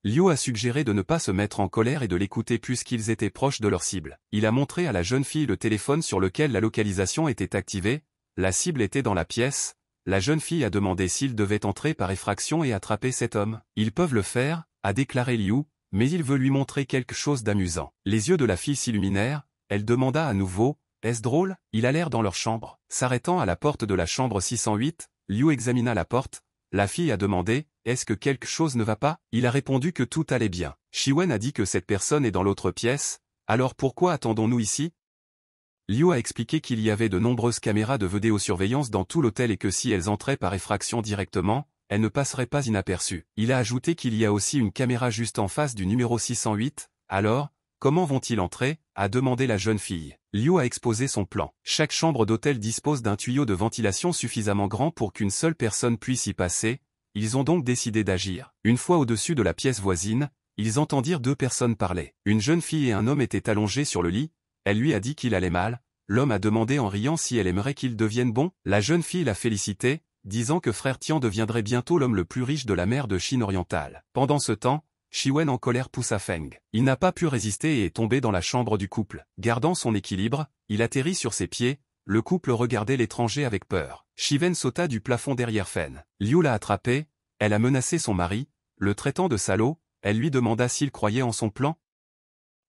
Speaker 1: Liu a suggéré de ne pas se mettre en colère et de l'écouter puisqu'ils étaient proches de leur cible. Il a montré à la jeune fille le téléphone sur lequel la localisation était activée, la cible était dans la pièce, la jeune fille a demandé s'il devait entrer par effraction et attraper cet homme. Ils peuvent le faire, a déclaré Liu, mais il veut lui montrer quelque chose d'amusant. Les yeux de la fille s'illuminèrent, elle demanda à nouveau, est-ce drôle Ils allèrent dans leur chambre. S'arrêtant à la porte de la chambre 608, Liu examina la porte, la fille a demandé, est-ce que quelque chose ne va pas Il a répondu que tout allait bien. Shiwen a dit que cette personne est dans l'autre pièce, alors pourquoi attendons-nous ici Liu a expliqué qu'il y avait de nombreuses caméras de vidéosurveillance dans tout l'hôtel et que si elles entraient par effraction directement, elles ne passeraient pas inaperçues. Il a ajouté qu'il y a aussi une caméra juste en face du numéro 608, alors, comment vont-ils entrer a demandé la jeune fille. Liu a exposé son plan. Chaque chambre d'hôtel dispose d'un tuyau de ventilation suffisamment grand pour qu'une seule personne puisse y passer, ils ont donc décidé d'agir. Une fois au-dessus de la pièce voisine, ils entendirent deux personnes parler. Une jeune fille et un homme étaient allongés sur le lit, elle lui a dit qu'il allait mal, l'homme a demandé en riant si elle aimerait qu'il devienne bon, la jeune fille l'a félicité, disant que frère Tian deviendrait bientôt l'homme le plus riche de la mer de Chine orientale. Pendant ce temps, Wen en colère poussa Feng. Il n'a pas pu résister et est tombé dans la chambre du couple. Gardant son équilibre, il atterrit sur ses pieds, le couple regardait l'étranger avec peur. Shiven sauta du plafond derrière Fen. Liu l'a attrapée, elle a menacé son mari, le traitant de salaud, elle lui demanda s'il croyait en son plan.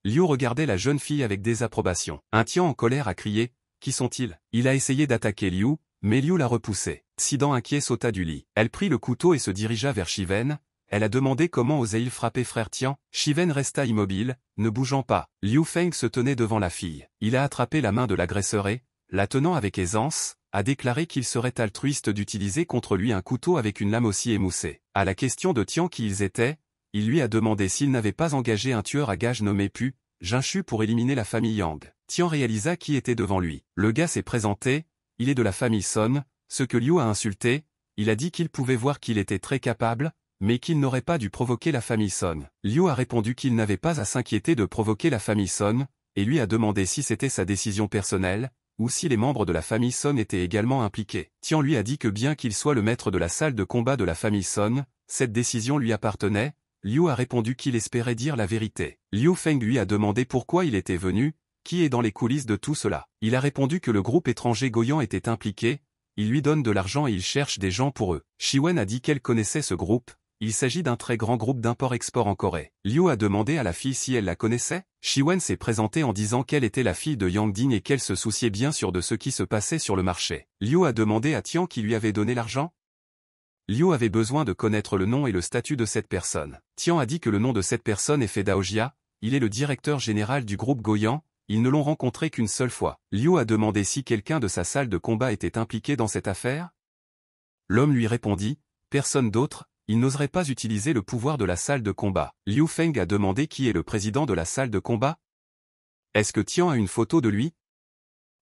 Speaker 1: Liu regardait la jeune fille avec désapprobation. Un tian en colère a crié, « Qui sont-ils » Il a essayé d'attaquer Liu, mais Liu l'a repoussé. Sidan inquiet sauta du lit. Elle prit le couteau et se dirigea vers Shiven, elle a demandé comment osait-il frapper frère Tian. Shiven resta immobile, ne bougeant pas. Liu Feng se tenait devant la fille. Il a attrapé la main de l'agresseur et, la tenant avec aisance, a déclaré qu'il serait altruiste d'utiliser contre lui un couteau avec une lame aussi émoussée. À la question de Tian qui ils étaient, il lui a demandé s'il n'avait pas engagé un tueur à gage nommé Pu, Jinchu pour éliminer la famille Yang. Tian réalisa qui était devant lui. Le gars s'est présenté, il est de la famille Son, ce que Liu a insulté, il a dit qu'il pouvait voir qu'il était très capable, mais qu'il n'aurait pas dû provoquer la famille Son. Liu a répondu qu'il n'avait pas à s'inquiéter de provoquer la famille Son, et lui a demandé si c'était sa décision personnelle, ou si les membres de la famille Son étaient également impliqués. Tian lui a dit que bien qu'il soit le maître de la salle de combat de la famille Son, cette décision lui appartenait, Liu a répondu qu'il espérait dire la vérité. Liu Feng lui a demandé pourquoi il était venu, qui est dans les coulisses de tout cela. Il a répondu que le groupe étranger Goyan était impliqué, il lui donne de l'argent et il cherche des gens pour eux. Shiwen a dit qu'elle connaissait ce groupe, il s'agit d'un très grand groupe d'import-export en Corée. Liu a demandé à la fille si elle la connaissait. Shiwen s'est présentée en disant qu'elle était la fille de Yang Ding et qu'elle se souciait bien sûr de ce qui se passait sur le marché. Liu a demandé à Tian qui lui avait donné l'argent. Liu avait besoin de connaître le nom et le statut de cette personne. Tian a dit que le nom de cette personne est Jia, il est le directeur général du groupe Goyan, ils ne l'ont rencontré qu'une seule fois. Liu a demandé si quelqu'un de sa salle de combat était impliqué dans cette affaire. L'homme lui répondit, personne d'autre, il n'oserait pas utiliser le pouvoir de la salle de combat. Liu Feng a demandé qui est le président de la salle de combat Est-ce que Tian a une photo de lui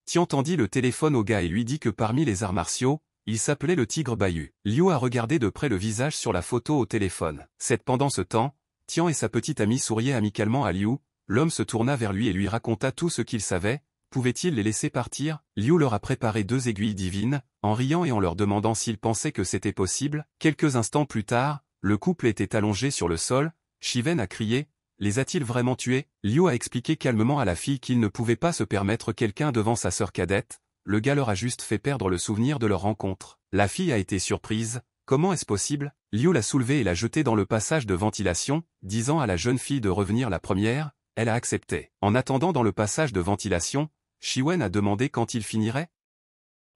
Speaker 1: Tian tendit le téléphone au gars et lui dit que parmi les arts martiaux, il s'appelait le tigre Bayou. Liu a regardé de près le visage sur la photo au téléphone. C'est pendant ce temps, Tian et sa petite amie souriaient amicalement à Liu, l'homme se tourna vers lui et lui raconta tout ce qu'il savait, Pouvait-il les laisser partir Liu leur a préparé deux aiguilles divines, en riant et en leur demandant s'ils pensaient que c'était possible. Quelques instants plus tard, le couple était allongé sur le sol, Shiven a crié « Les a-t-il vraiment tués ?» Liu a expliqué calmement à la fille qu'il ne pouvait pas se permettre quelqu'un devant sa sœur cadette, le gars leur a juste fait perdre le souvenir de leur rencontre. La fille a été surprise, comment est-ce possible Liu l'a soulevée et l'a jetée dans le passage de ventilation, disant à la jeune fille de revenir la première, elle a accepté. En attendant dans le passage de ventilation, Shiwen a demandé quand il finirait.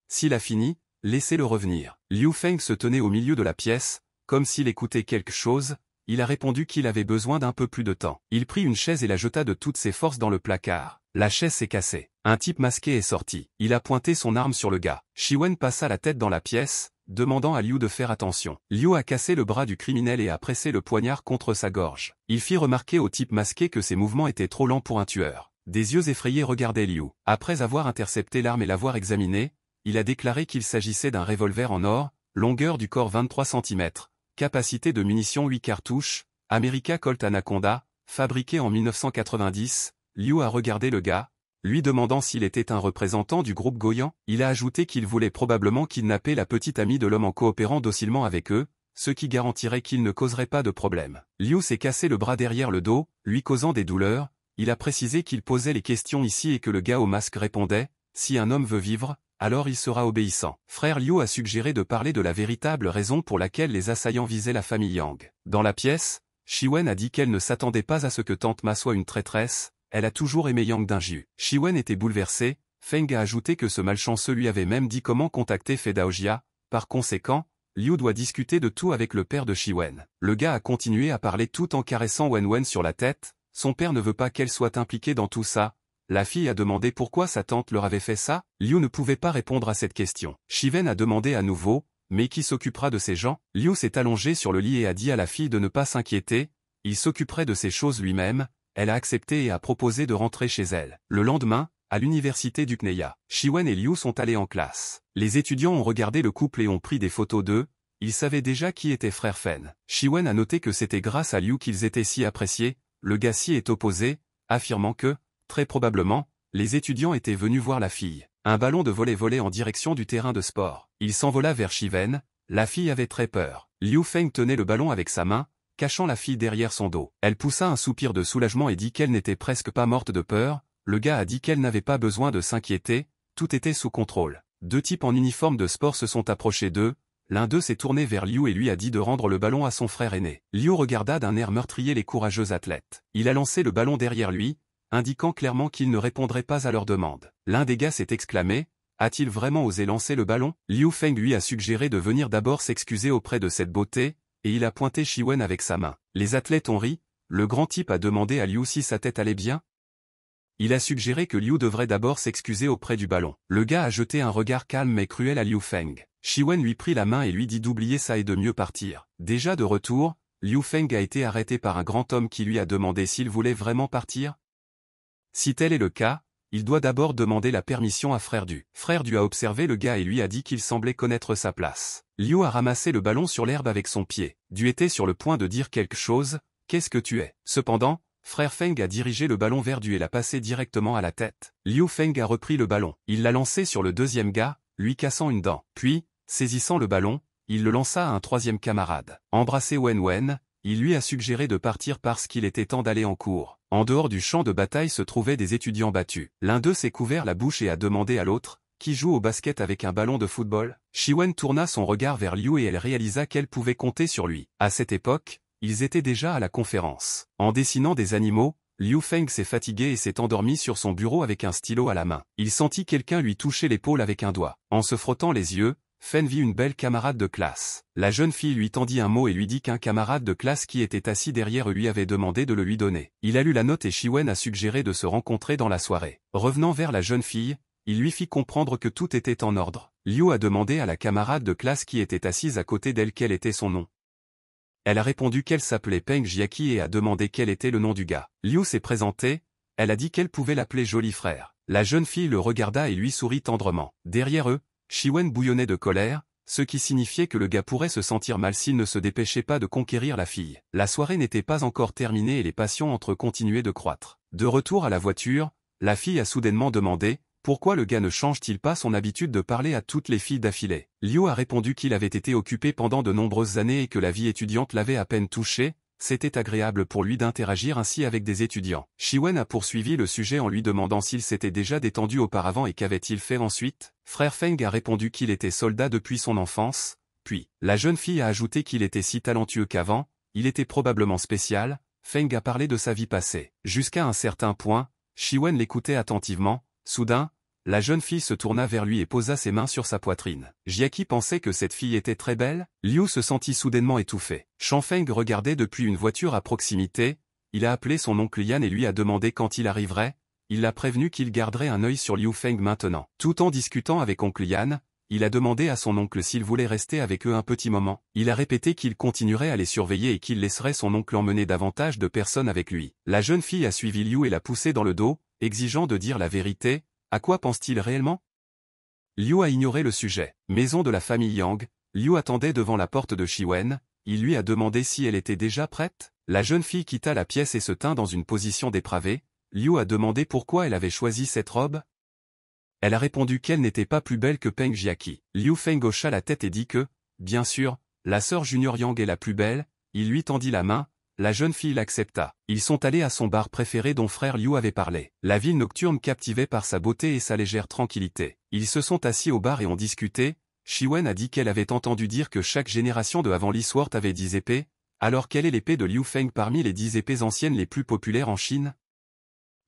Speaker 1: S'il a fini, laissez-le revenir. Liu Feng se tenait au milieu de la pièce, comme s'il écoutait quelque chose, il a répondu qu'il avait besoin d'un peu plus de temps. Il prit une chaise et la jeta de toutes ses forces dans le placard. La chaise s'est cassée. Un type masqué est sorti. Il a pointé son arme sur le gars. Shiwen passa la tête dans la pièce, demandant à Liu de faire attention. Liu a cassé le bras du criminel et a pressé le poignard contre sa gorge. Il fit remarquer au type masqué que ses mouvements étaient trop lents pour un tueur. Des yeux effrayés regardaient Liu. Après avoir intercepté l'arme et l'avoir examinée, il a déclaré qu'il s'agissait d'un revolver en or, longueur du corps 23 cm, capacité de munitions 8 cartouches, America Colt Anaconda, fabriqué en 1990, Liu a regardé le gars, lui demandant s'il était un représentant du groupe Goyan, il a ajouté qu'il voulait probablement kidnapper la petite amie de l'homme en coopérant docilement avec eux, ce qui garantirait qu'il ne causerait pas de problème. Liu s'est cassé le bras derrière le dos, lui causant des douleurs, il a précisé qu'il posait les questions ici et que le gars au masque répondait « Si un homme veut vivre, alors il sera obéissant. Frère Liu a suggéré de parler de la véritable raison pour laquelle les assaillants visaient la famille Yang. Dans la pièce, Shiwen a dit qu'elle ne s'attendait pas à ce que Tante Ma soit une traîtresse, elle a toujours aimé Yang jus. Shiwen était bouleversé, Feng a ajouté que ce malchanceux lui avait même dit comment contacter Fedaojia, par conséquent, Liu doit discuter de tout avec le père de Shiwen. Le gars a continué à parler tout en caressant Wen Wen sur la tête, son père ne veut pas qu'elle soit impliquée dans tout ça. La fille a demandé pourquoi sa tante leur avait fait ça. Liu ne pouvait pas répondre à cette question. Shiven a demandé à nouveau, mais qui s'occupera de ces gens Liu s'est allongé sur le lit et a dit à la fille de ne pas s'inquiéter, il s'occuperait de ces choses lui-même, elle a accepté et a proposé de rentrer chez elle. Le lendemain, à l'université du Kneya, Shiwen et Liu sont allés en classe. Les étudiants ont regardé le couple et ont pris des photos d'eux, ils savaient déjà qui était frère Fen. Shiwen a noté que c'était grâce à Liu qu'ils étaient si appréciés, le gars-ci est opposé, affirmant que, très probablement, les étudiants étaient venus voir la fille. Un ballon de volet volait en direction du terrain de sport. Il s'envola vers Shiven, la fille avait très peur. Liu Feng tenait le ballon avec sa main, cachant la fille derrière son dos. Elle poussa un soupir de soulagement et dit qu'elle n'était presque pas morte de peur, le gars a dit qu'elle n'avait pas besoin de s'inquiéter, tout était sous contrôle. Deux types en uniforme de sport se sont approchés d'eux, L'un d'eux s'est tourné vers Liu et lui a dit de rendre le ballon à son frère aîné. Liu regarda d'un air meurtrier les courageux athlètes. Il a lancé le ballon derrière lui, indiquant clairement qu'il ne répondrait pas à leur demande. L'un des gars s'est exclamé, a-t-il vraiment osé lancer le ballon Liu Feng lui a suggéré de venir d'abord s'excuser auprès de cette beauté, et il a pointé Shiwen avec sa main. Les athlètes ont ri, le grand type a demandé à Liu si sa tête allait bien. Il a suggéré que Liu devrait d'abord s'excuser auprès du ballon. Le gars a jeté un regard calme mais cruel à Liu Feng. Shiwen lui prit la main et lui dit d'oublier ça et de mieux partir. Déjà de retour, Liu Feng a été arrêté par un grand homme qui lui a demandé s'il voulait vraiment partir. Si tel est le cas, il doit d'abord demander la permission à Frère Du. Frère Du a observé le gars et lui a dit qu'il semblait connaître sa place. Liu a ramassé le ballon sur l'herbe avec son pied. Du était sur le point de dire quelque chose, qu'est-ce que tu es Cependant, Frère Feng a dirigé le ballon vers Du et l'a passé directement à la tête. Liu Feng a repris le ballon. Il l'a lancé sur le deuxième gars, lui cassant une dent. Puis, saisissant le ballon, il le lança à un troisième camarade. Embrassé Wen Wen, il lui a suggéré de partir parce qu'il était temps d'aller en cours. En dehors du champ de bataille se trouvaient des étudiants battus. L'un d'eux s'est couvert la bouche et a demandé à l'autre, qui joue au basket avec un ballon de football. Wen tourna son regard vers Liu et elle réalisa qu'elle pouvait compter sur lui. À cette époque, ils étaient déjà à la conférence. En dessinant des animaux, Liu Feng s'est fatigué et s'est endormi sur son bureau avec un stylo à la main. Il sentit quelqu'un lui toucher l'épaule avec un doigt. En se frottant les yeux, Feng vit une belle camarade de classe. La jeune fille lui tendit un mot et lui dit qu'un camarade de classe qui était assis derrière lui avait demandé de le lui donner. Il a lu la note et Shiwen a suggéré de se rencontrer dans la soirée. Revenant vers la jeune fille, il lui fit comprendre que tout était en ordre. Liu a demandé à la camarade de classe qui était assise à côté d'elle quel était son nom elle a répondu qu'elle s'appelait Peng Jiaki et a demandé quel était le nom du gars. Liu s'est présenté, elle a dit qu'elle pouvait l'appeler joli frère. La jeune fille le regarda et lui sourit tendrement. Derrière eux, Shiwen bouillonnait de colère, ce qui signifiait que le gars pourrait se sentir mal s'il ne se dépêchait pas de conquérir la fille. La soirée n'était pas encore terminée et les passions entre continuaient de croître. De retour à la voiture, la fille a soudainement demandé, pourquoi le gars ne change-t-il pas son habitude de parler à toutes les filles d'affilée Liu a répondu qu'il avait été occupé pendant de nombreuses années et que la vie étudiante l'avait à peine touché, c'était agréable pour lui d'interagir ainsi avec des étudiants. Shiwen a poursuivi le sujet en lui demandant s'il s'était déjà détendu auparavant et qu'avait-il fait ensuite. Frère Feng a répondu qu'il était soldat depuis son enfance, puis, la jeune fille a ajouté qu'il était si talentueux qu'avant, il était probablement spécial, Feng a parlé de sa vie passée. Jusqu'à un certain point, Shiwen l'écoutait attentivement, soudain, la jeune fille se tourna vers lui et posa ses mains sur sa poitrine. Jiaki pensait que cette fille était très belle, Liu se sentit soudainement étouffé. Feng regardait depuis une voiture à proximité, il a appelé son oncle Yan et lui a demandé quand il arriverait, il l'a prévenu qu'il garderait un œil sur Liu Feng maintenant. Tout en discutant avec oncle Yan, il a demandé à son oncle s'il voulait rester avec eux un petit moment. Il a répété qu'il continuerait à les surveiller et qu'il laisserait son oncle emmener davantage de personnes avec lui. La jeune fille a suivi Liu et l'a poussé dans le dos, exigeant de dire la vérité, à quoi pense-t-il réellement Liu a ignoré le sujet. Maison de la famille Yang, Liu attendait devant la porte de Shiwen, il lui a demandé si elle était déjà prête. La jeune fille quitta la pièce et se tint dans une position dépravée, Liu a demandé pourquoi elle avait choisi cette robe. Elle a répondu qu'elle n'était pas plus belle que Peng Jiaqi. Liu Feng hocha la tête et dit que, bien sûr, la sœur Junior Yang est la plus belle, il lui tendit la main, la jeune fille l'accepta. Ils sont allés à son bar préféré dont frère Liu avait parlé. La ville nocturne captivait par sa beauté et sa légère tranquillité. Ils se sont assis au bar et ont discuté. Shiwen a dit qu'elle avait entendu dire que chaque génération de avant Lee avait dix épées, alors quelle est l'épée de Liu Feng parmi les dix épées anciennes les plus populaires en Chine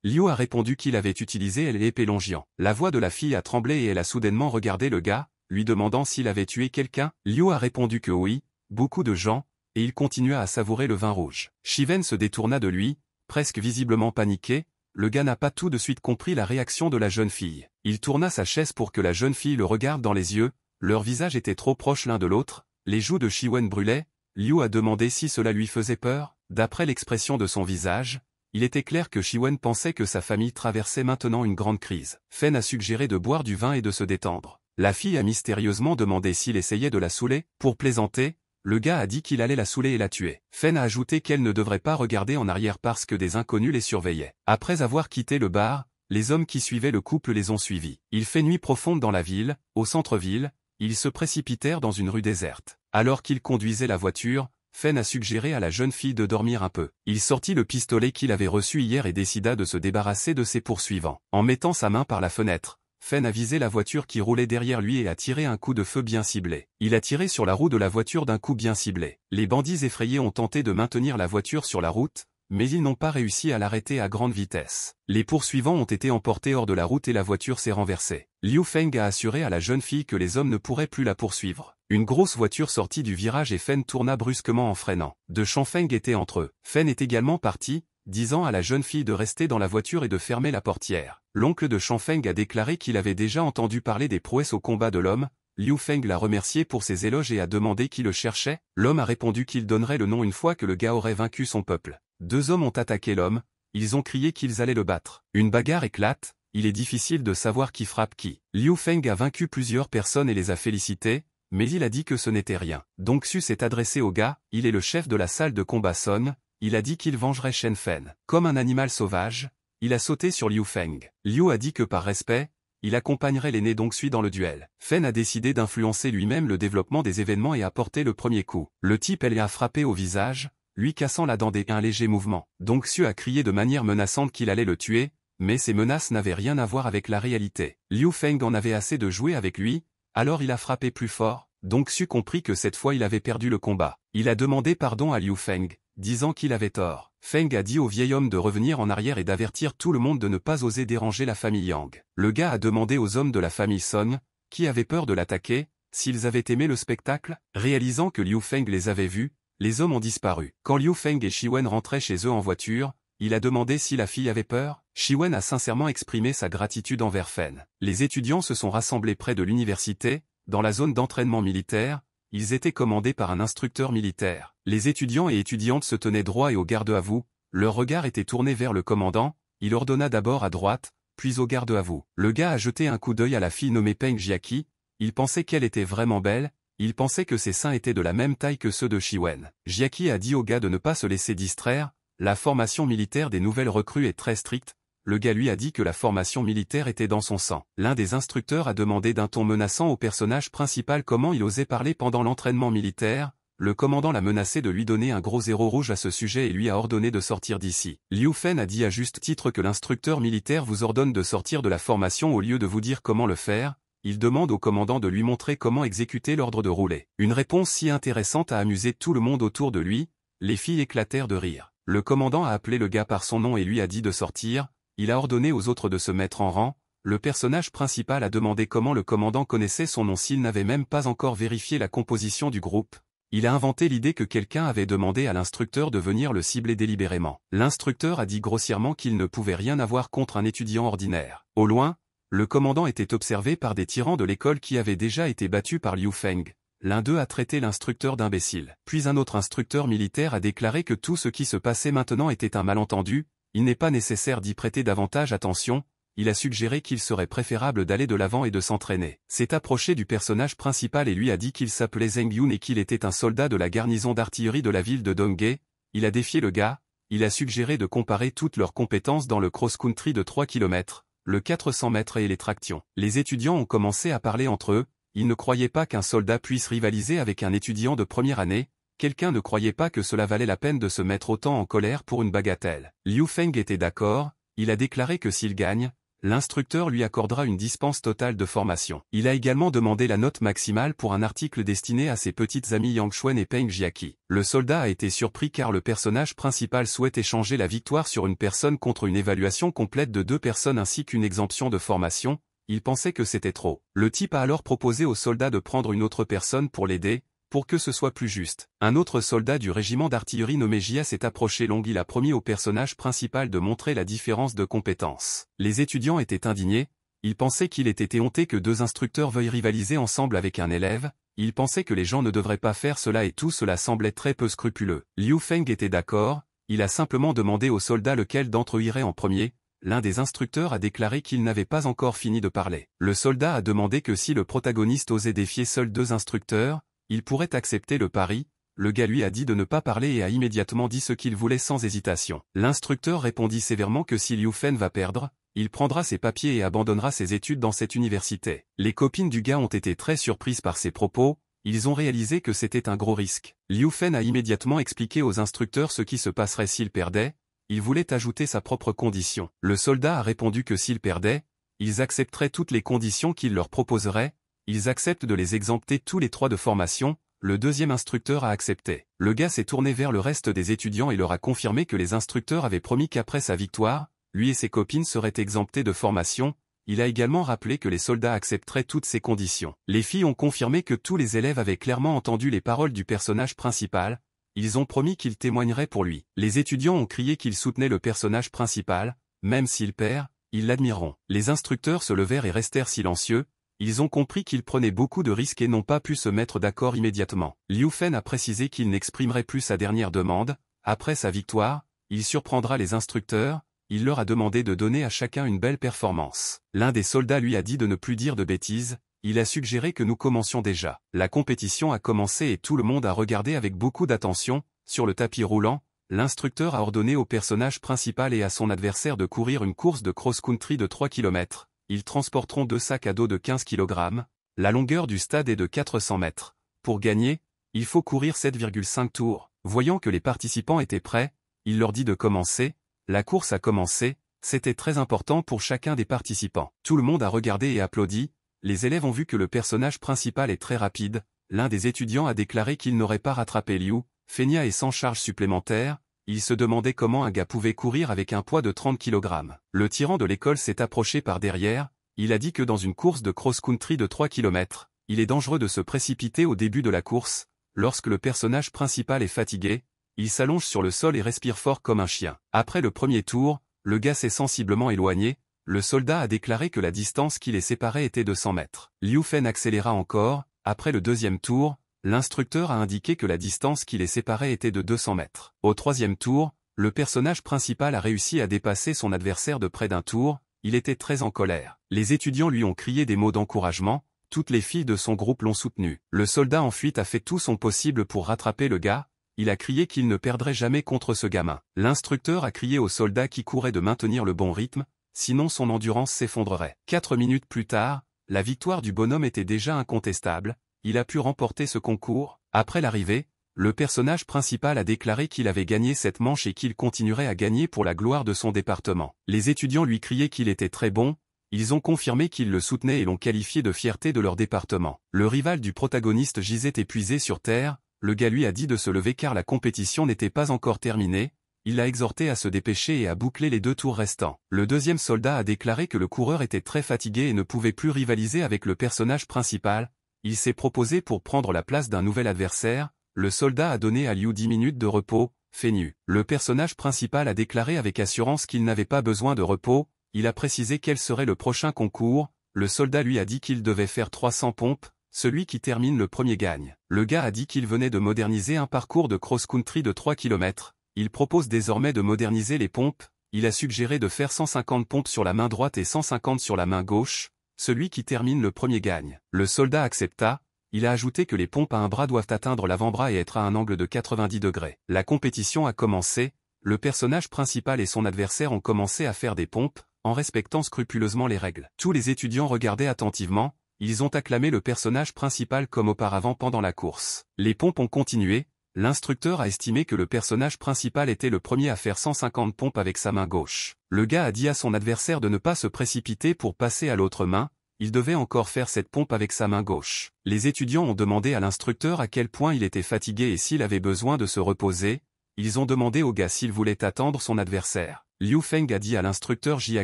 Speaker 1: Liu a répondu qu'il avait utilisé l'épée longiant. La voix de la fille a tremblé et elle a soudainement regardé le gars, lui demandant s'il avait tué quelqu'un. Liu a répondu que oui, beaucoup de gens, et il continua à savourer le vin rouge. Shiwen se détourna de lui, presque visiblement paniqué, le gars n'a pas tout de suite compris la réaction de la jeune fille. Il tourna sa chaise pour que la jeune fille le regarde dans les yeux, leur visage était trop proche l'un de l'autre, les joues de Shiwen brûlaient, Liu a demandé si cela lui faisait peur, d'après l'expression de son visage, il était clair que Shiwen pensait que sa famille traversait maintenant une grande crise. Fen a suggéré de boire du vin et de se détendre. La fille a mystérieusement demandé s'il essayait de la saouler, pour plaisanter, le gars a dit qu'il allait la saouler et la tuer. Fenn a ajouté qu'elle ne devrait pas regarder en arrière parce que des inconnus les surveillaient. Après avoir quitté le bar, les hommes qui suivaient le couple les ont suivis. Il fait nuit profonde dans la ville, au centre-ville, ils se précipitèrent dans une rue déserte. Alors qu'ils conduisaient la voiture, Fenn a suggéré à la jeune fille de dormir un peu. Il sortit le pistolet qu'il avait reçu hier et décida de se débarrasser de ses poursuivants. En mettant sa main par la fenêtre, Fenn a visé la voiture qui roulait derrière lui et a tiré un coup de feu bien ciblé. Il a tiré sur la roue de la voiture d'un coup bien ciblé. Les bandits effrayés ont tenté de maintenir la voiture sur la route, mais ils n'ont pas réussi à l'arrêter à grande vitesse. Les poursuivants ont été emportés hors de la route et la voiture s'est renversée. Liu Feng a assuré à la jeune fille que les hommes ne pourraient plus la poursuivre. Une grosse voiture sortit du virage et Fen tourna brusquement en freinant. De Feng était entre eux. Fen est également parti, disant à la jeune fille de rester dans la voiture et de fermer la portière. L'oncle de Feng a déclaré qu'il avait déjà entendu parler des prouesses au combat de l'homme, Liu Feng l'a remercié pour ses éloges et a demandé qui le cherchait, l'homme a répondu qu'il donnerait le nom une fois que le gars aurait vaincu son peuple. Deux hommes ont attaqué l'homme, ils ont crié qu'ils allaient le battre. Une bagarre éclate, il est difficile de savoir qui frappe qui. Liu Feng a vaincu plusieurs personnes et les a félicités, mais il a dit que ce n'était rien. Donc Su s'est adressé au gars, il est le chef de la salle de combat Son, il a dit qu'il vengerait Shen Fen. Comme un animal sauvage, il a sauté sur Liu Feng. Liu a dit que par respect, il accompagnerait l'aîné Dong Xu dans le duel. Fen a décidé d'influencer lui-même le développement des événements et a porté le premier coup. Le type elle a frappé au visage, lui cassant la dent des un léger mouvement. Su a crié de manière menaçante qu'il allait le tuer, mais ces menaces n'avaient rien à voir avec la réalité. Liu Feng en avait assez de jouer avec lui, alors il a frappé plus fort, Su comprit que cette fois il avait perdu le combat. Il a demandé pardon à Liu Feng, disant qu'il avait tort. Feng a dit au vieil homme de revenir en arrière et d'avertir tout le monde de ne pas oser déranger la famille Yang. Le gars a demandé aux hommes de la famille Song, qui avaient peur de l'attaquer, s'ils avaient aimé le spectacle, réalisant que Liu Feng les avait vus, les hommes ont disparu. Quand Liu Feng et Wen rentraient chez eux en voiture, il a demandé si la fille avait peur. Wen a sincèrement exprimé sa gratitude envers Feng. Les étudiants se sont rassemblés près de l'université, dans la zone d'entraînement militaire, ils étaient commandés par un instructeur militaire. Les étudiants et étudiantes se tenaient droit et au garde à vous. Leur regard était tourné vers le commandant. Il ordonna d'abord à droite, puis au garde à vous. Le gars a jeté un coup d'œil à la fille nommée Peng Jiaki. Il pensait qu'elle était vraiment belle. Il pensait que ses seins étaient de la même taille que ceux de Shiwen. Jiaki a dit au gars de ne pas se laisser distraire. La formation militaire des nouvelles recrues est très stricte le gars lui a dit que la formation militaire était dans son sang. L'un des instructeurs a demandé d'un ton menaçant au personnage principal comment il osait parler pendant l'entraînement militaire, le commandant l'a menacé de lui donner un gros zéro rouge à ce sujet et lui a ordonné de sortir d'ici. Liu Fen a dit à juste titre que l'instructeur militaire vous ordonne de sortir de la formation au lieu de vous dire comment le faire, il demande au commandant de lui montrer comment exécuter l'ordre de rouler. Une réponse si intéressante a amusé tout le monde autour de lui, les filles éclatèrent de rire. Le commandant a appelé le gars par son nom et lui a dit de sortir, il a ordonné aux autres de se mettre en rang, le personnage principal a demandé comment le commandant connaissait son nom s'il n'avait même pas encore vérifié la composition du groupe, il a inventé l'idée que quelqu'un avait demandé à l'instructeur de venir le cibler délibérément. L'instructeur a dit grossièrement qu'il ne pouvait rien avoir contre un étudiant ordinaire. Au loin, le commandant était observé par des tyrans de l'école qui avaient déjà été battus par Liu Feng. L'un d'eux a traité l'instructeur d'imbécile. Puis un autre instructeur militaire a déclaré que tout ce qui se passait maintenant était un malentendu, il n'est pas nécessaire d'y prêter davantage attention, il a suggéré qu'il serait préférable d'aller de l'avant et de s'entraîner. S'est approché du personnage principal et lui a dit qu'il s'appelait Zeng Yun et qu'il était un soldat de la garnison d'artillerie de la ville de Donghae, il a défié le gars, il a suggéré de comparer toutes leurs compétences dans le cross-country de 3 km, le 400 mètres et les tractions. Les étudiants ont commencé à parler entre eux, ils ne croyaient pas qu'un soldat puisse rivaliser avec un étudiant de première année, quelqu'un ne croyait pas que cela valait la peine de se mettre autant en colère pour une bagatelle. Liu Feng était d'accord, il a déclaré que s'il gagne, l'instructeur lui accordera une dispense totale de formation. Il a également demandé la note maximale pour un article destiné à ses petites amies Yang Xuan et Peng Jiaqi. Le soldat a été surpris car le personnage principal souhaite échanger la victoire sur une personne contre une évaluation complète de deux personnes ainsi qu'une exemption de formation, il pensait que c'était trop. Le type a alors proposé au soldat de prendre une autre personne pour l'aider, pour que ce soit plus juste, un autre soldat du régiment d'artillerie nommé Jia s'est approché long il a promis au personnage principal de montrer la différence de compétences. Les étudiants étaient indignés, ils pensaient qu'il était éhonté que deux instructeurs veuillent rivaliser ensemble avec un élève, ils pensaient que les gens ne devraient pas faire cela et tout cela semblait très peu scrupuleux. Liu Feng était d'accord, il a simplement demandé au soldat lequel d'entre eux irait en premier, l'un des instructeurs a déclaré qu'il n'avait pas encore fini de parler. Le soldat a demandé que si le protagoniste osait défier seuls deux instructeurs, il pourrait accepter le pari, le gars lui a dit de ne pas parler et a immédiatement dit ce qu'il voulait sans hésitation. L'instructeur répondit sévèrement que si Liu Fen va perdre, il prendra ses papiers et abandonnera ses études dans cette université. Les copines du gars ont été très surprises par ses propos, ils ont réalisé que c'était un gros risque. Liu Fen a immédiatement expliqué aux instructeurs ce qui se passerait s'il perdait, il voulait ajouter sa propre condition. Le soldat a répondu que s'il perdait, ils accepteraient toutes les conditions qu'il leur proposerait, ils acceptent de les exempter tous les trois de formation, le deuxième instructeur a accepté. Le gars s'est tourné vers le reste des étudiants et leur a confirmé que les instructeurs avaient promis qu'après sa victoire, lui et ses copines seraient exemptés de formation, il a également rappelé que les soldats accepteraient toutes ces conditions. Les filles ont confirmé que tous les élèves avaient clairement entendu les paroles du personnage principal, ils ont promis qu'ils témoigneraient pour lui. Les étudiants ont crié qu'ils soutenaient le personnage principal, même s'il perd, ils l'admireront. Les instructeurs se levèrent et restèrent silencieux, ils ont compris qu'ils prenaient beaucoup de risques et n'ont pas pu se mettre d'accord immédiatement. Liu Fen a précisé qu'il n'exprimerait plus sa dernière demande, après sa victoire, il surprendra les instructeurs, il leur a demandé de donner à chacun une belle performance. L'un des soldats lui a dit de ne plus dire de bêtises, il a suggéré que nous commencions déjà. La compétition a commencé et tout le monde a regardé avec beaucoup d'attention, sur le tapis roulant, l'instructeur a ordonné au personnage principal et à son adversaire de courir une course de cross-country de 3 km, ils transporteront deux sacs à dos de 15 kg, la longueur du stade est de 400 mètres. Pour gagner, il faut courir 7,5 tours. Voyant que les participants étaient prêts, il leur dit de commencer, la course a commencé, c'était très important pour chacun des participants. Tout le monde a regardé et applaudi, les élèves ont vu que le personnage principal est très rapide, l'un des étudiants a déclaré qu'il n'aurait pas rattrapé Liu, Fenia et sans charge supplémentaire, il se demandait comment un gars pouvait courir avec un poids de 30 kg. Le tyran de l'école s'est approché par derrière, il a dit que dans une course de cross-country de 3 km, il est dangereux de se précipiter au début de la course, lorsque le personnage principal est fatigué, il s'allonge sur le sol et respire fort comme un chien. Après le premier tour, le gars s'est sensiblement éloigné, le soldat a déclaré que la distance qui les séparait était de 100 mètres. Liu Fen accéléra encore, après le deuxième tour, l'instructeur a indiqué que la distance qui les séparait était de 200 mètres. Au troisième tour, le personnage principal a réussi à dépasser son adversaire de près d'un tour, il était très en colère. Les étudiants lui ont crié des mots d'encouragement, toutes les filles de son groupe l'ont soutenu. Le soldat en fuite a fait tout son possible pour rattraper le gars, il a crié qu'il ne perdrait jamais contre ce gamin. L'instructeur a crié au soldat qui courait de maintenir le bon rythme, sinon son endurance s'effondrerait. Quatre minutes plus tard, la victoire du bonhomme était déjà incontestable, il a pu remporter ce concours. Après l'arrivée, le personnage principal a déclaré qu'il avait gagné cette manche et qu'il continuerait à gagner pour la gloire de son département. Les étudiants lui criaient qu'il était très bon, ils ont confirmé qu'ils le soutenaient et l'ont qualifié de fierté de leur département. Le rival du protagoniste gisait épuisé sur Terre, le gars lui a dit de se lever car la compétition n'était pas encore terminée, il l'a exhorté à se dépêcher et à boucler les deux tours restants. Le deuxième soldat a déclaré que le coureur était très fatigué et ne pouvait plus rivaliser avec le personnage principal, il s'est proposé pour prendre la place d'un nouvel adversaire, le soldat a donné à Liu 10 minutes de repos, nu. Le personnage principal a déclaré avec assurance qu'il n'avait pas besoin de repos, il a précisé quel serait le prochain concours, le soldat lui a dit qu'il devait faire 300 pompes, celui qui termine le premier gagne. Le gars a dit qu'il venait de moderniser un parcours de cross-country de 3 km, il propose désormais de moderniser les pompes, il a suggéré de faire 150 pompes sur la main droite et 150 sur la main gauche, celui qui termine le premier gagne. Le soldat accepta, il a ajouté que les pompes à un bras doivent atteindre l'avant-bras et être à un angle de 90 degrés. La compétition a commencé, le personnage principal et son adversaire ont commencé à faire des pompes, en respectant scrupuleusement les règles. Tous les étudiants regardaient attentivement, ils ont acclamé le personnage principal comme auparavant pendant la course. Les pompes ont continué, L'instructeur a estimé que le personnage principal était le premier à faire 150 pompes avec sa main gauche. Le gars a dit à son adversaire de ne pas se précipiter pour passer à l'autre main, il devait encore faire cette pompe avec sa main gauche. Les étudiants ont demandé à l'instructeur à quel point il était fatigué et s'il avait besoin de se reposer, ils ont demandé au gars s'il voulait attendre son adversaire. Liu Feng a dit à l'instructeur Jia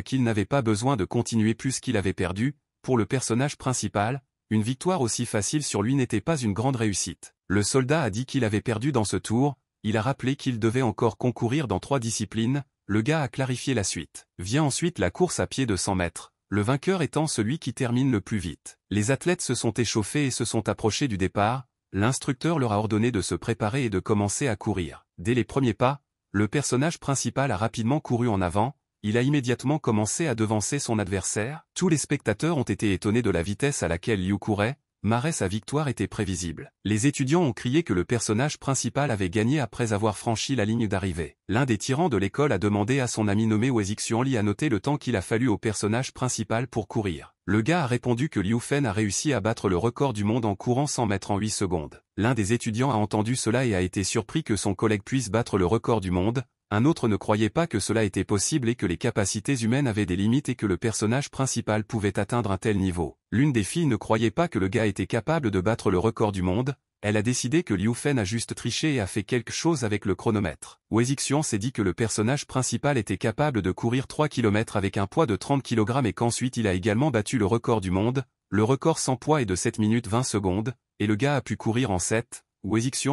Speaker 1: qu'il n'avait pas besoin de continuer plus qu'il avait perdu, pour le personnage principal, une victoire aussi facile sur lui n'était pas une grande réussite. Le soldat a dit qu'il avait perdu dans ce tour, il a rappelé qu'il devait encore concourir dans trois disciplines, le gars a clarifié la suite. Vient ensuite la course à pied de 100 mètres, le vainqueur étant celui qui termine le plus vite. Les athlètes se sont échauffés et se sont approchés du départ, l'instructeur leur a ordonné de se préparer et de commencer à courir. Dès les premiers pas, le personnage principal a rapidement couru en avant, il a immédiatement commencé à devancer son adversaire, tous les spectateurs ont été étonnés de la vitesse à laquelle Liu courait, Marais sa victoire était prévisible. Les étudiants ont crié que le personnage principal avait gagné après avoir franchi la ligne d'arrivée. L'un des tyrans de l'école a demandé à son ami nommé Wezix Xuanli à noter le temps qu'il a fallu au personnage principal pour courir. Le gars a répondu que Liu Fen a réussi à battre le record du monde en courant 100 mètres en 8 secondes. L'un des étudiants a entendu cela et a été surpris que son collègue puisse battre le record du monde, un autre ne croyait pas que cela était possible et que les capacités humaines avaient des limites et que le personnage principal pouvait atteindre un tel niveau. L'une des filles ne croyait pas que le gars était capable de battre le record du monde, elle a décidé que Liu Fen a juste triché et a fait quelque chose avec le chronomètre. Xian s'est dit que le personnage principal était capable de courir 3 km avec un poids de 30 kg et qu'ensuite il a également battu le record du monde, le record sans poids est de 7 minutes 20 secondes, et le gars a pu courir en 7,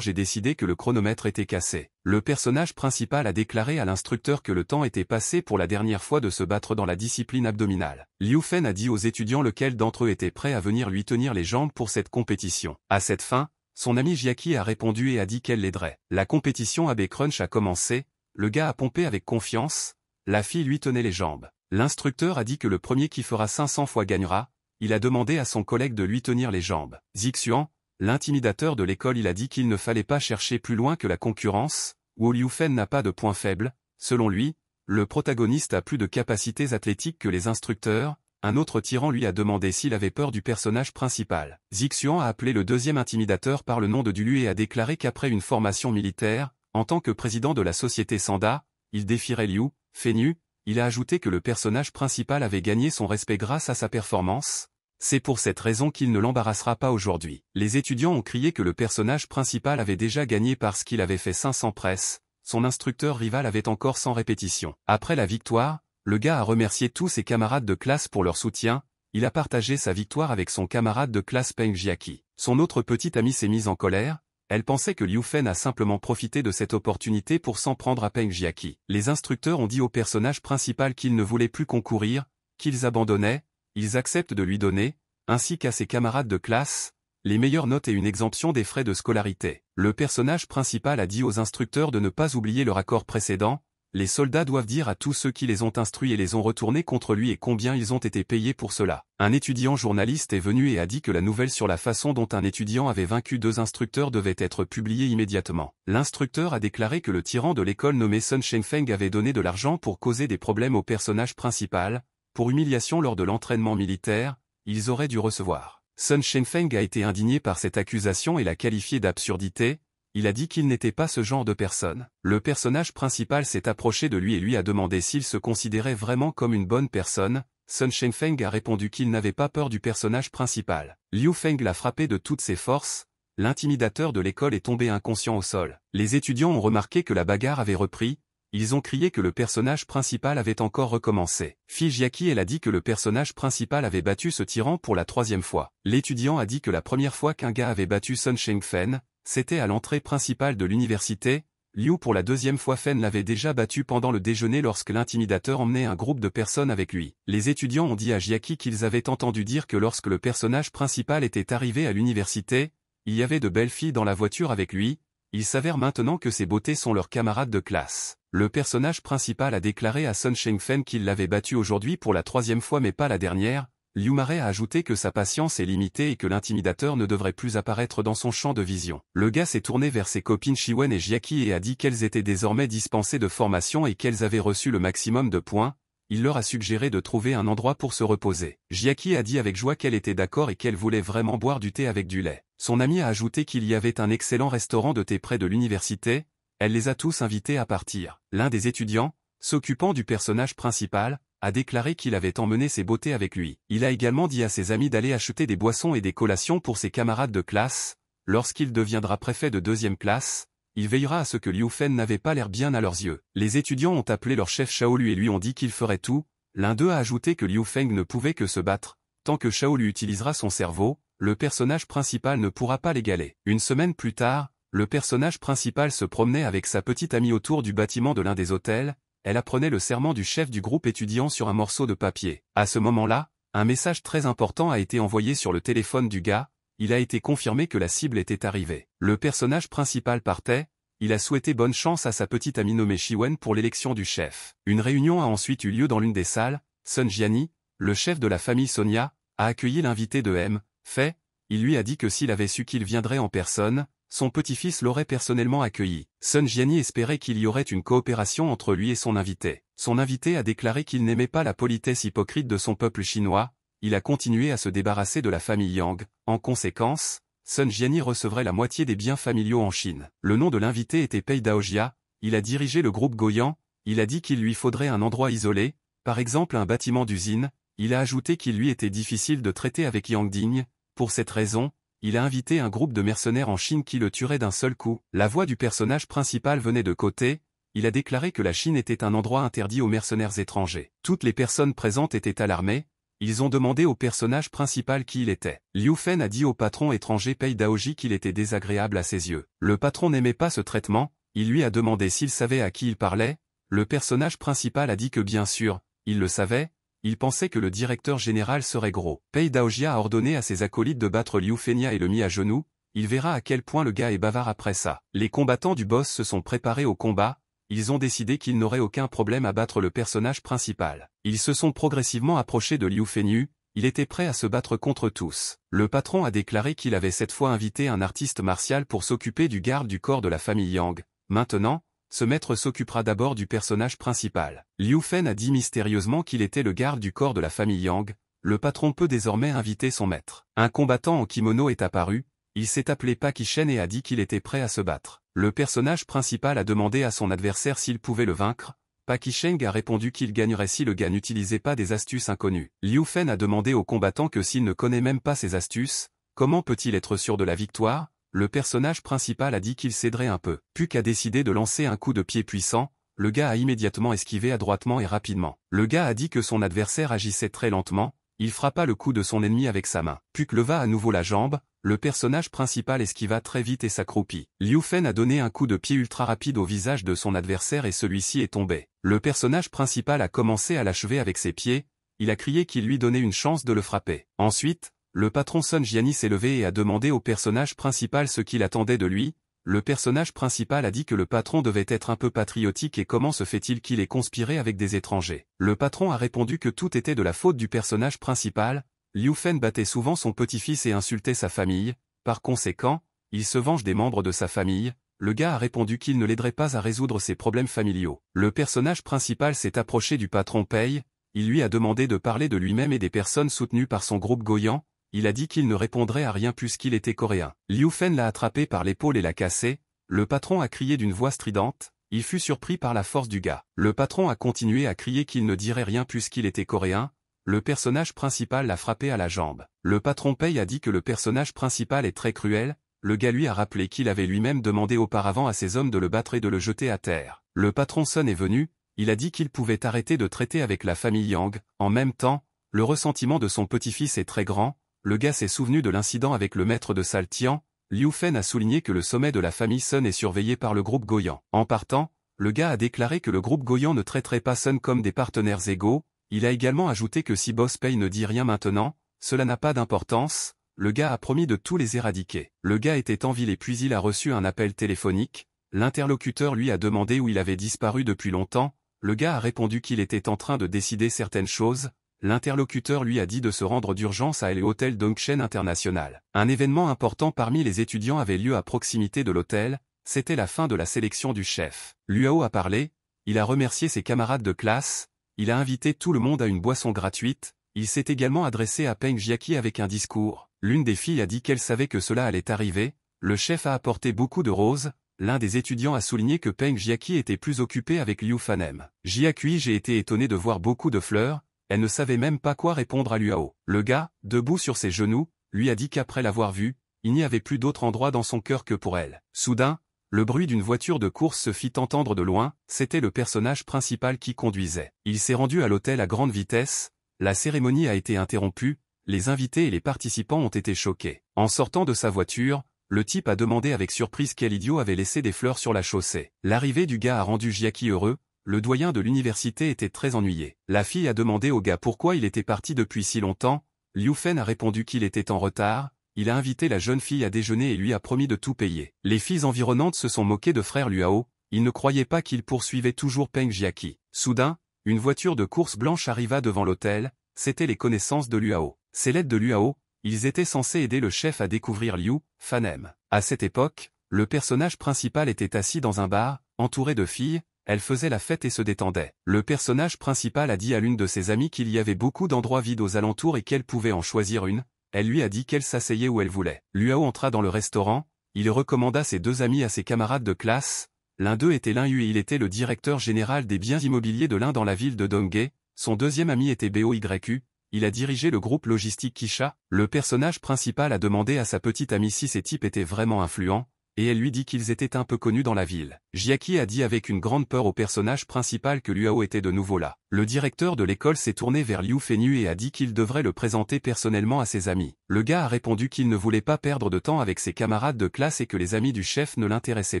Speaker 1: j'ai décidé que le chronomètre était cassé. Le personnage principal a déclaré à l'instructeur que le temps était passé pour la dernière fois de se battre dans la discipline abdominale. Liu Fen a dit aux étudiants lequel d'entre eux était prêt à venir lui tenir les jambes pour cette compétition. À cette fin, son ami Jiaki a répondu et a dit qu'elle l'aiderait. La compétition AB Crunch a commencé, le gars a pompé avec confiance, la fille lui tenait les jambes. L'instructeur a dit que le premier qui fera 500 fois gagnera, il a demandé à son collègue de lui tenir les jambes. Zixuan, l'intimidateur de l'école il a dit qu'il ne fallait pas chercher plus loin que la concurrence, Liu Fen n'a pas de point faible, selon lui, le protagoniste a plus de capacités athlétiques que les instructeurs, un autre tyran lui a demandé s'il avait peur du personnage principal. Zixuan a appelé le deuxième intimidateur par le nom de Dulu et a déclaré qu'après une formation militaire, en tant que président de la société Sanda, il défierait Liu, Fenu, il a ajouté que le personnage principal avait gagné son respect grâce à sa performance, c'est pour cette raison qu'il ne l'embarrassera pas aujourd'hui. Les étudiants ont crié que le personnage principal avait déjà gagné parce qu'il avait fait 500 presses, son instructeur rival avait encore 100 répétitions. Après la victoire, le gars a remercié tous ses camarades de classe pour leur soutien, il a partagé sa victoire avec son camarade de classe Peng Jiaki. Son autre petite amie s'est mise en colère, elle pensait que Liu Fen a simplement profité de cette opportunité pour s'en prendre à Peng Jiaki. Les instructeurs ont dit au personnage principal qu'ils ne voulaient plus concourir, qu'ils abandonnaient, ils acceptent de lui donner, ainsi qu'à ses camarades de classe, les meilleures notes et une exemption des frais de scolarité. Le personnage principal a dit aux instructeurs de ne pas oublier leur accord précédent, les soldats doivent dire à tous ceux qui les ont instruits et les ont retournés contre lui et combien ils ont été payés pour cela. Un étudiant journaliste est venu et a dit que la nouvelle sur la façon dont un étudiant avait vaincu deux instructeurs devait être publiée immédiatement. L'instructeur a déclaré que le tyran de l'école nommé Sun Shengfeng avait donné de l'argent pour causer des problèmes au personnage principal, pour humiliation lors de l'entraînement militaire, ils auraient dû recevoir. Sun Shenfeng a été indigné par cette accusation et l'a qualifié d'absurdité, il a dit qu'il n'était pas ce genre de personne. Le personnage principal s'est approché de lui et lui a demandé s'il se considérait vraiment comme une bonne personne, Sun Shenfeng a répondu qu'il n'avait pas peur du personnage principal. Liu Feng l'a frappé de toutes ses forces, l'intimidateur de l'école est tombé inconscient au sol. Les étudiants ont remarqué que la bagarre avait repris, ils ont crié que le personnage principal avait encore recommencé. Fijiaki elle a dit que le personnage principal avait battu ce tyran pour la troisième fois. L'étudiant a dit que la première fois qu'un gars avait battu Sun Fen, c'était à l'entrée principale de l'université, Liu pour la deuxième fois Fen l'avait déjà battu pendant le déjeuner lorsque l'intimidateur emmenait un groupe de personnes avec lui. Les étudiants ont dit à Jiaki qu'ils avaient entendu dire que lorsque le personnage principal était arrivé à l'université, il y avait de belles filles dans la voiture avec lui, il s'avère maintenant que ces beautés sont leurs camarades de classe. Le personnage principal a déclaré à Sun Shengfen qu'il l'avait battu aujourd'hui pour la troisième fois mais pas la dernière. Liu Mare a ajouté que sa patience est limitée et que l'intimidateur ne devrait plus apparaître dans son champ de vision. Le gars s'est tourné vers ses copines Shiwen et Jiaki et a dit qu'elles étaient désormais dispensées de formation et qu'elles avaient reçu le maximum de points, il leur a suggéré de trouver un endroit pour se reposer. Jiaki a dit avec joie qu'elle était d'accord et qu'elle voulait vraiment boire du thé avec du lait. Son ami a ajouté qu'il y avait un excellent restaurant de thé près de l'université, elle les a tous invités à partir. L'un des étudiants, s'occupant du personnage principal, a déclaré qu'il avait emmené ses beautés avec lui. Il a également dit à ses amis d'aller acheter des boissons et des collations pour ses camarades de classe, lorsqu'il deviendra préfet de deuxième classe, il veillera à ce que Liu Feng n'avait pas l'air bien à leurs yeux. Les étudiants ont appelé leur chef Shaolu et lui ont dit qu'il ferait tout, l'un d'eux a ajouté que Liu Feng ne pouvait que se battre, tant que Shaolu utilisera son cerveau, le personnage principal ne pourra pas l'égaler. Une semaine plus tard, le personnage principal se promenait avec sa petite amie autour du bâtiment de l'un des hôtels, elle apprenait le serment du chef du groupe étudiant sur un morceau de papier. À ce moment-là, un message très important a été envoyé sur le téléphone du gars, il a été confirmé que la cible était arrivée. Le personnage principal partait, il a souhaité bonne chance à sa petite amie nommée Shiwen pour l'élection du chef. Une réunion a ensuite eu lieu dans l'une des salles, Sun Jiani, le chef de la famille Sonia, a accueilli l'invité de M, fait, il lui a dit que s'il avait su qu'il viendrait en personne, son petit-fils l'aurait personnellement accueilli. Sun Jiani espérait qu'il y aurait une coopération entre lui et son invité. Son invité a déclaré qu'il n'aimait pas la politesse hypocrite de son peuple chinois, il a continué à se débarrasser de la famille Yang. En conséquence, Sun Jiani recevrait la moitié des biens familiaux en Chine. Le nom de l'invité était Pei Daojia, il a dirigé le groupe Goyan, il a dit qu'il lui faudrait un endroit isolé, par exemple un bâtiment d'usine, il a ajouté qu'il lui était difficile de traiter avec Yang Ding, pour cette raison, il a invité un groupe de mercenaires en Chine qui le tuerait d'un seul coup. La voix du personnage principal venait de côté, il a déclaré que la Chine était un endroit interdit aux mercenaires étrangers. Toutes les personnes présentes étaient alarmées, ils ont demandé au personnage principal qui il était. Liu Fen a dit au patron étranger Pei Daoji qu'il était désagréable à ses yeux. Le patron n'aimait pas ce traitement, il lui a demandé s'il savait à qui il parlait, le personnage principal a dit que bien sûr, il le savait, il pensait que le directeur général serait gros. Pei Daoji a ordonné à ses acolytes de battre Liu Fenia et le mit à genoux, il verra à quel point le gars est bavard après ça. Les combattants du boss se sont préparés au combat, ils ont décidé qu'ils n'auraient aucun problème à battre le personnage principal. Ils se sont progressivement approchés de Liu Fenyu, il était prêt à se battre contre tous. Le patron a déclaré qu'il avait cette fois invité un artiste martial pour s'occuper du garde du corps de la famille Yang. Maintenant, ce maître s'occupera d'abord du personnage principal. Liu Fen a dit mystérieusement qu'il était le garde du corps de la famille Yang, le patron peut désormais inviter son maître. Un combattant en kimono est apparu, il s'est appelé Paki et a dit qu'il était prêt à se battre. Le personnage principal a demandé à son adversaire s'il pouvait le vaincre, Pakisheng a répondu qu'il gagnerait si le gars n'utilisait pas des astuces inconnues. Liu Fen a demandé au combattant que s'il ne connaît même pas ses astuces, comment peut-il être sûr de la victoire Le personnage principal a dit qu'il céderait un peu. Puck a décidé de lancer un coup de pied puissant, le gars a immédiatement esquivé adroitement et rapidement. Le gars a dit que son adversaire agissait très lentement, il frappa le coup de son ennemi avec sa main. Puck leva à nouveau la jambe, le personnage principal esquiva très vite et s'accroupit. Liu Fen a donné un coup de pied ultra rapide au visage de son adversaire et celui-ci est tombé. Le personnage principal a commencé à l'achever avec ses pieds, il a crié qu'il lui donnait une chance de le frapper. Ensuite, le patron Sun Jiani s'est levé et a demandé au personnage principal ce qu'il attendait de lui, le personnage principal a dit que le patron devait être un peu patriotique et comment se fait-il qu'il ait conspiré avec des étrangers. Le patron a répondu que tout était de la faute du personnage principal, Liu Fen battait souvent son petit-fils et insultait sa famille, par conséquent, il se venge des membres de sa famille, le gars a répondu qu'il ne l'aiderait pas à résoudre ses problèmes familiaux. Le personnage principal s'est approché du patron Pei, il lui a demandé de parler de lui-même et des personnes soutenues par son groupe Goyan, il a dit qu'il ne répondrait à rien puisqu'il était coréen. Liu Fen l'a attrapé par l'épaule et l'a cassé, le patron a crié d'une voix stridente, il fut surpris par la force du gars. Le patron a continué à crier qu'il ne dirait rien puisqu'il était coréen, le personnage principal l'a frappé à la jambe. Le patron Pei a dit que le personnage principal est très cruel, le gars lui a rappelé qu'il avait lui-même demandé auparavant à ses hommes de le battre et de le jeter à terre. Le patron Sun est venu, il a dit qu'il pouvait arrêter de traiter avec la famille Yang, en même temps, le ressentiment de son petit-fils est très grand, le gars s'est souvenu de l'incident avec le maître de Saltian, Liu Fen a souligné que le sommet de la famille Sun est surveillé par le groupe Goyan. En partant, le gars a déclaré que le groupe Goyan ne traiterait pas Sun comme des partenaires égaux, il a également ajouté que si Boss Pay ne dit rien maintenant, cela n'a pas d'importance, le gars a promis de tous les éradiquer. Le gars était en ville et puis il a reçu un appel téléphonique, l'interlocuteur lui a demandé où il avait disparu depuis longtemps, le gars a répondu qu'il était en train de décider certaines choses, l'interlocuteur lui a dit de se rendre d'urgence à l'hôtel Dongchen International. Un événement important parmi les étudiants avait lieu à proximité de l'hôtel, c'était la fin de la sélection du chef. Luao a parlé, il a remercié ses camarades de classe, il a invité tout le monde à une boisson gratuite, il s'est également adressé à Peng Jiaki avec un discours, l'une des filles a dit qu'elle savait que cela allait arriver, le chef a apporté beaucoup de roses, l'un des étudiants a souligné que Peng Jiaki était plus occupé avec Liu Fanem. Jiaki j'ai été étonné de voir beaucoup de fleurs, elle ne savait même pas quoi répondre à Luao. Le gars, debout sur ses genoux, lui a dit qu'après l'avoir vue, il n'y avait plus d'autre endroit dans son cœur que pour elle. Soudain, le bruit d'une voiture de course se fit entendre de loin, c'était le personnage principal qui conduisait. Il s'est rendu à l'hôtel à grande vitesse, la cérémonie a été interrompue, les invités et les participants ont été choqués. En sortant de sa voiture, le type a demandé avec surprise quel idiot avait laissé des fleurs sur la chaussée. L'arrivée du gars a rendu Jiaqi heureux, le doyen de l'université était très ennuyé. La fille a demandé au gars pourquoi il était parti depuis si longtemps, Liu Fen a répondu qu'il était en retard, il a invité la jeune fille à déjeuner et lui a promis de tout payer. Les filles environnantes se sont moquées de frère Luao, ils ne croyaient pas qu'il poursuivait toujours Peng Jiaki. Soudain, une voiture de course blanche arriva devant l'hôtel, c'étaient les connaissances de Luao. C'est l'aide de Luao, ils étaient censés aider le chef à découvrir Liu, Fanem. À cette époque, le personnage principal était assis dans un bar, entouré de filles, elle faisait la fête et se détendait. Le personnage principal a dit à l'une de ses amies qu'il y avait beaucoup d'endroits vides aux alentours et qu'elle pouvait en choisir une, elle lui a dit qu'elle s'asseyait où elle voulait. Luao entra dans le restaurant, il recommanda ses deux amis à ses camarades de classe, l'un d'eux était Lin et il était le directeur général des biens immobiliers de l'un dans la ville de Dongue, son deuxième ami était BOYQ, il a dirigé le groupe logistique Kisha, le personnage principal a demandé à sa petite amie si ces types étaient vraiment influents, et elle lui dit qu'ils étaient un peu connus dans la ville. Jiaki a dit avec une grande peur au personnage principal que Luao était de nouveau là. Le directeur de l'école s'est tourné vers Liu Fenyu et a dit qu'il devrait le présenter personnellement à ses amis. Le gars a répondu qu'il ne voulait pas perdre de temps avec ses camarades de classe et que les amis du chef ne l'intéressaient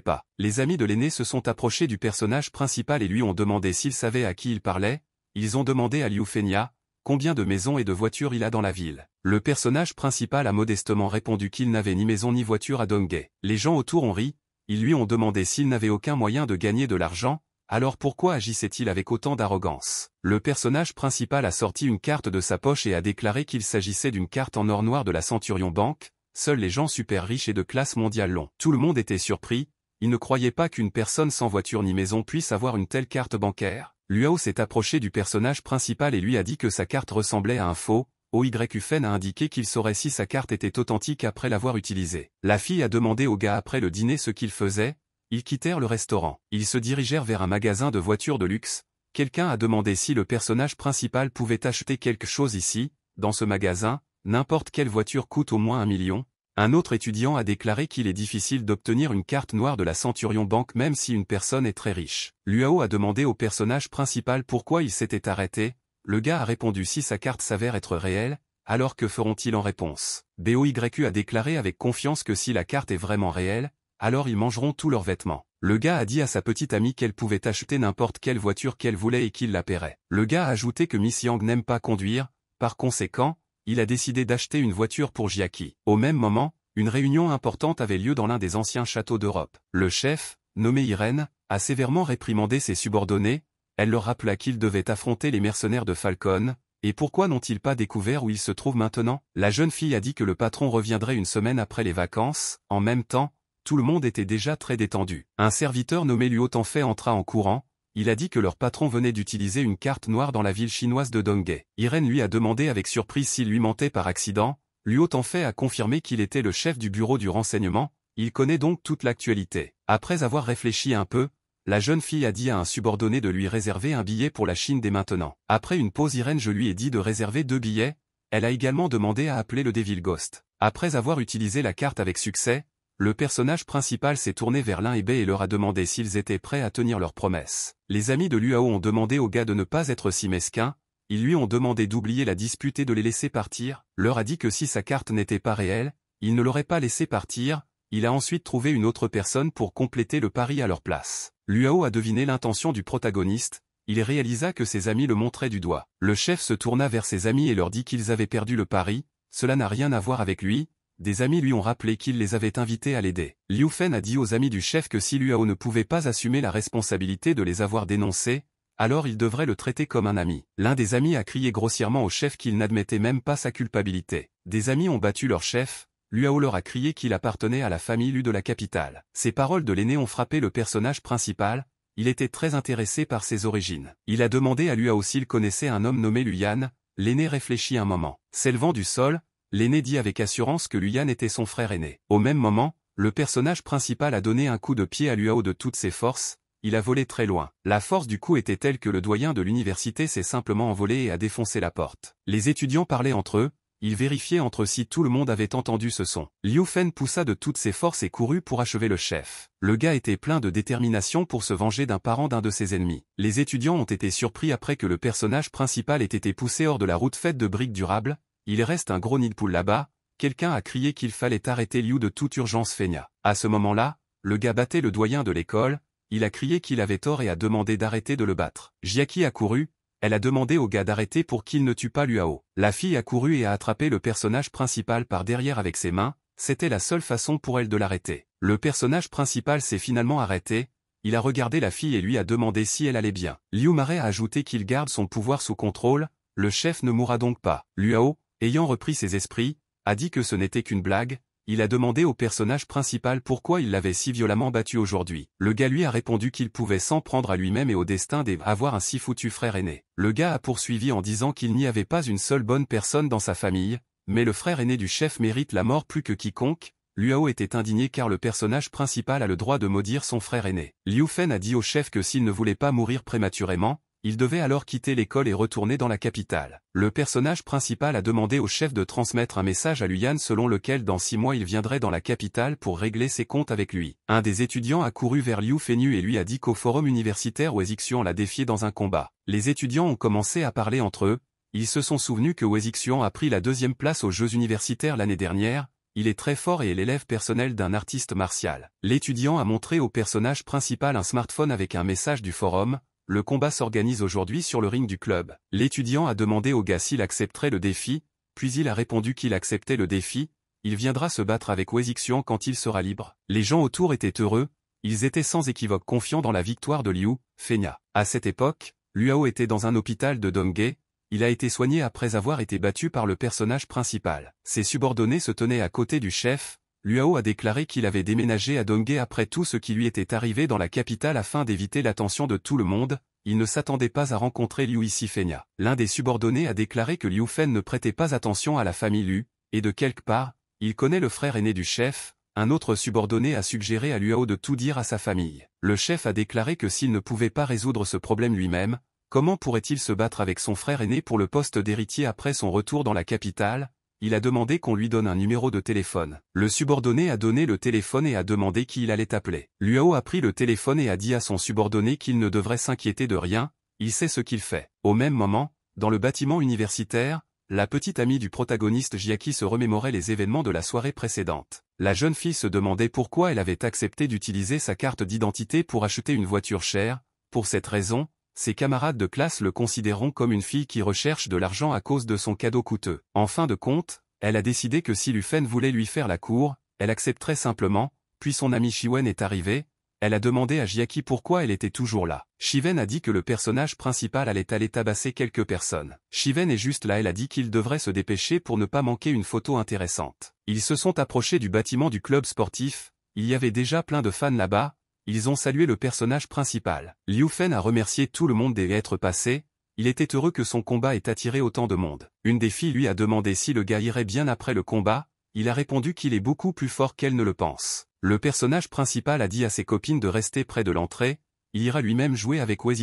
Speaker 1: pas. Les amis de l'aîné se sont approchés du personnage principal et lui ont demandé s'il savait à qui il parlait. Ils ont demandé à Liu Fenya, combien de maisons et de voitures il a dans la ville. Le personnage principal a modestement répondu qu'il n'avait ni maison ni voiture à Dongay. Les gens autour ont ri, ils lui ont demandé s'il n'avait aucun moyen de gagner de l'argent, alors pourquoi agissait-il avec autant d'arrogance Le personnage principal a sorti une carte de sa poche et a déclaré qu'il s'agissait d'une carte en or noir de la Centurion Bank, seuls les gens super riches et de classe mondiale l'ont. Tout le monde était surpris, il ne croyait pas qu'une personne sans voiture ni maison puisse avoir une telle carte bancaire, Luo s'est approché du personnage principal et lui a dit que sa carte ressemblait à un faux, OYUFEN a indiqué qu'il saurait si sa carte était authentique après l'avoir utilisée. La fille a demandé au gars après le dîner ce qu'il faisait, ils quittèrent le restaurant. Ils se dirigèrent vers un magasin de voitures de luxe, quelqu'un a demandé si le personnage principal pouvait acheter quelque chose ici, dans ce magasin, n'importe quelle voiture coûte au moins un million, un autre étudiant a déclaré qu'il est difficile d'obtenir une carte noire de la Centurion Bank même si une personne est très riche. Luao a demandé au personnage principal pourquoi il s'était arrêté, le gars a répondu si sa carte s'avère être réelle, alors que feront-ils en réponse BOYQ a déclaré avec confiance que si la carte est vraiment réelle, alors ils mangeront tous leurs vêtements. Le gars a dit à sa petite amie qu'elle pouvait acheter n'importe quelle voiture qu'elle voulait et qu'il la paierait. Le gars a ajouté que Miss Yang n'aime pas conduire, par conséquent, il a décidé d'acheter une voiture pour Giacchi. Au même moment, une réunion importante avait lieu dans l'un des anciens châteaux d'Europe. Le chef, nommé Irène, a sévèrement réprimandé ses subordonnés, elle leur rappela qu'ils devaient affronter les mercenaires de Falcon, et pourquoi n'ont-ils pas découvert où ils se trouvent maintenant La jeune fille a dit que le patron reviendrait une semaine après les vacances, en même temps, tout le monde était déjà très détendu. Un serviteur nommé fait entra en courant, il a dit que leur patron venait d'utiliser une carte noire dans la ville chinoise de Donghae. Irène lui a demandé avec surprise s'il lui mentait par accident, lui autant fait à confirmé qu'il était le chef du bureau du renseignement, il connaît donc toute l'actualité. Après avoir réfléchi un peu, la jeune fille a dit à un subordonné de lui réserver un billet pour la Chine dès maintenant. Après une pause Irène je lui ai dit de réserver deux billets, elle a également demandé à appeler le Devil Ghost. Après avoir utilisé la carte avec succès, le personnage principal s'est tourné vers l'un et B et leur a demandé s'ils étaient prêts à tenir leurs promesses. Les amis de Luao ont demandé au gars de ne pas être si mesquin, ils lui ont demandé d'oublier la dispute et de les laisser partir, leur a dit que si sa carte n'était pas réelle, il ne l'aurait pas laissé partir, il a ensuite trouvé une autre personne pour compléter le pari à leur place. Luao a deviné l'intention du protagoniste, il réalisa que ses amis le montraient du doigt. Le chef se tourna vers ses amis et leur dit qu'ils avaient perdu le pari, cela n'a rien à voir avec lui, des amis lui ont rappelé qu'il les avait invités à l'aider. Liu Fen a dit aux amis du chef que si Luao ne pouvait pas assumer la responsabilité de les avoir dénoncés, alors il devrait le traiter comme un ami. L'un des amis a crié grossièrement au chef qu'il n'admettait même pas sa culpabilité. Des amis ont battu leur chef, Luao leur a crié qu'il appartenait à la famille Lu de la capitale. Ces paroles de l'aîné ont frappé le personnage principal, il était très intéressé par ses origines. Il a demandé à Luao s'il connaissait un homme nommé Luyan, l'aîné réfléchit un moment. S'élevant du sol, L'aîné dit avec assurance que Luyan était son frère aîné. Au même moment, le personnage principal a donné un coup de pied à Luao de toutes ses forces, il a volé très loin. La force du coup était telle que le doyen de l'université s'est simplement envolé et a défoncé la porte. Les étudiants parlaient entre eux, ils vérifiaient entre eux si tout le monde avait entendu ce son. Liu Fen poussa de toutes ses forces et courut pour achever le chef. Le gars était plein de détermination pour se venger d'un parent d'un de ses ennemis. Les étudiants ont été surpris après que le personnage principal ait été poussé hors de la route faite de briques durables, il reste un gros nid de poule là-bas, quelqu'un a crié qu'il fallait arrêter Liu de toute urgence feigna. À ce moment-là, le gars battait le doyen de l'école, il a crié qu'il avait tort et a demandé d'arrêter de le battre. Jiaki a couru, elle a demandé au gars d'arrêter pour qu'il ne tue pas Luao. La fille a couru et a attrapé le personnage principal par derrière avec ses mains, c'était la seule façon pour elle de l'arrêter. Le personnage principal s'est finalement arrêté, il a regardé la fille et lui a demandé si elle allait bien. Liu Mare a ajouté qu'il garde son pouvoir sous contrôle, le chef ne mourra donc pas. Luao, ayant repris ses esprits, a dit que ce n'était qu'une blague, il a demandé au personnage principal pourquoi il l'avait si violemment battu aujourd'hui. Le gars lui a répondu qu'il pouvait s'en prendre à lui-même et au destin d'avoir un si foutu frère aîné. Le gars a poursuivi en disant qu'il n'y avait pas une seule bonne personne dans sa famille, mais le frère aîné du chef mérite la mort plus que quiconque, Luao était indigné car le personnage principal a le droit de maudire son frère aîné. Liu Fen a dit au chef que s'il ne voulait pas mourir prématurément, il devait alors quitter l'école et retourner dans la capitale. Le personnage principal a demandé au chef de transmettre un message à Luyan selon lequel dans six mois il viendrait dans la capitale pour régler ses comptes avec lui. Un des étudiants a couru vers Liu Fenyu et lui a dit qu'au forum universitaire où l'a défié dans un combat. Les étudiants ont commencé à parler entre eux, ils se sont souvenus que Wezixian a pris la deuxième place aux Jeux universitaires l'année dernière, il est très fort et est l'élève personnel d'un artiste martial. L'étudiant a montré au personnage principal un smartphone avec un message du forum, le combat s'organise aujourd'hui sur le ring du club. L'étudiant a demandé au gars s'il accepterait le défi, puis il a répondu qu'il acceptait le défi, il viendra se battre avec Wesixuan quand il sera libre. Les gens autour étaient heureux, ils étaient sans équivoque confiants dans la victoire de Liu, Fenia. À cette époque, Luao était dans un hôpital de Domge il a été soigné après avoir été battu par le personnage principal. Ses subordonnés se tenaient à côté du chef, Luao a déclaré qu'il avait déménagé à Dongue après tout ce qui lui était arrivé dans la capitale afin d'éviter l'attention de tout le monde, il ne s'attendait pas à rencontrer Liu Isifenia. L'un des subordonnés a déclaré que Liu Fen ne prêtait pas attention à la famille Liu, et de quelque part, il connaît le frère aîné du chef, un autre subordonné a suggéré à Luao de tout dire à sa famille. Le chef a déclaré que s'il ne pouvait pas résoudre ce problème lui-même, comment pourrait-il se battre avec son frère aîné pour le poste d'héritier après son retour dans la capitale, il a demandé qu'on lui donne un numéro de téléphone. Le subordonné a donné le téléphone et a demandé qui il allait appeler. Luao a pris le téléphone et a dit à son subordonné qu'il ne devrait s'inquiéter de rien, il sait ce qu'il fait. Au même moment, dans le bâtiment universitaire, la petite amie du protagoniste Jiaki se remémorait les événements de la soirée précédente. La jeune fille se demandait pourquoi elle avait accepté d'utiliser sa carte d'identité pour acheter une voiture chère, pour cette raison, ses camarades de classe le considéreront comme une fille qui recherche de l'argent à cause de son cadeau coûteux. En fin de compte, elle a décidé que si Lufen voulait lui faire la cour, elle accepterait simplement, puis son ami Shiwen est arrivé, elle a demandé à Jiaki pourquoi elle était toujours là. Shiven a dit que le personnage principal allait aller tabasser quelques personnes. Shiven est juste là, elle a dit qu'il devrait se dépêcher pour ne pas manquer une photo intéressante. Ils se sont approchés du bâtiment du club sportif, il y avait déjà plein de fans là-bas, ils ont salué le personnage principal. Liu Fen a remercié tout le monde des êtres passés, il était heureux que son combat ait attiré autant de monde. Une des filles lui a demandé si le gars irait bien après le combat, il a répondu qu'il est beaucoup plus fort qu'elle ne le pense. Le personnage principal a dit à ses copines de rester près de l'entrée, il ira lui-même jouer avec Wei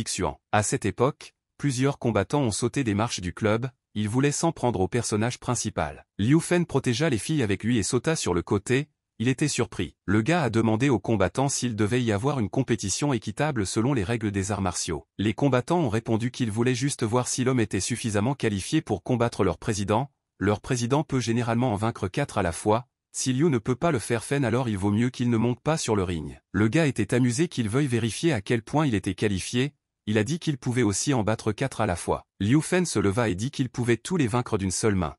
Speaker 1: À cette époque, plusieurs combattants ont sauté des marches du club, ils voulaient s'en prendre au personnage principal. Liu Fen protégea les filles avec lui et sauta sur le côté, il était surpris. Le gars a demandé aux combattants s'il devait y avoir une compétition équitable selon les règles des arts martiaux. Les combattants ont répondu qu'ils voulaient juste voir si l'homme était suffisamment qualifié pour combattre leur président. Leur président peut généralement en vaincre quatre à la fois. Si Liu ne peut pas le faire Fen alors il vaut mieux qu'il ne monte pas sur le ring. Le gars était amusé qu'il veuille vérifier à quel point il était qualifié. Il a dit qu'il pouvait aussi en battre quatre à la fois. Liu Fen se leva et dit qu'il pouvait tous les vaincre d'une seule main.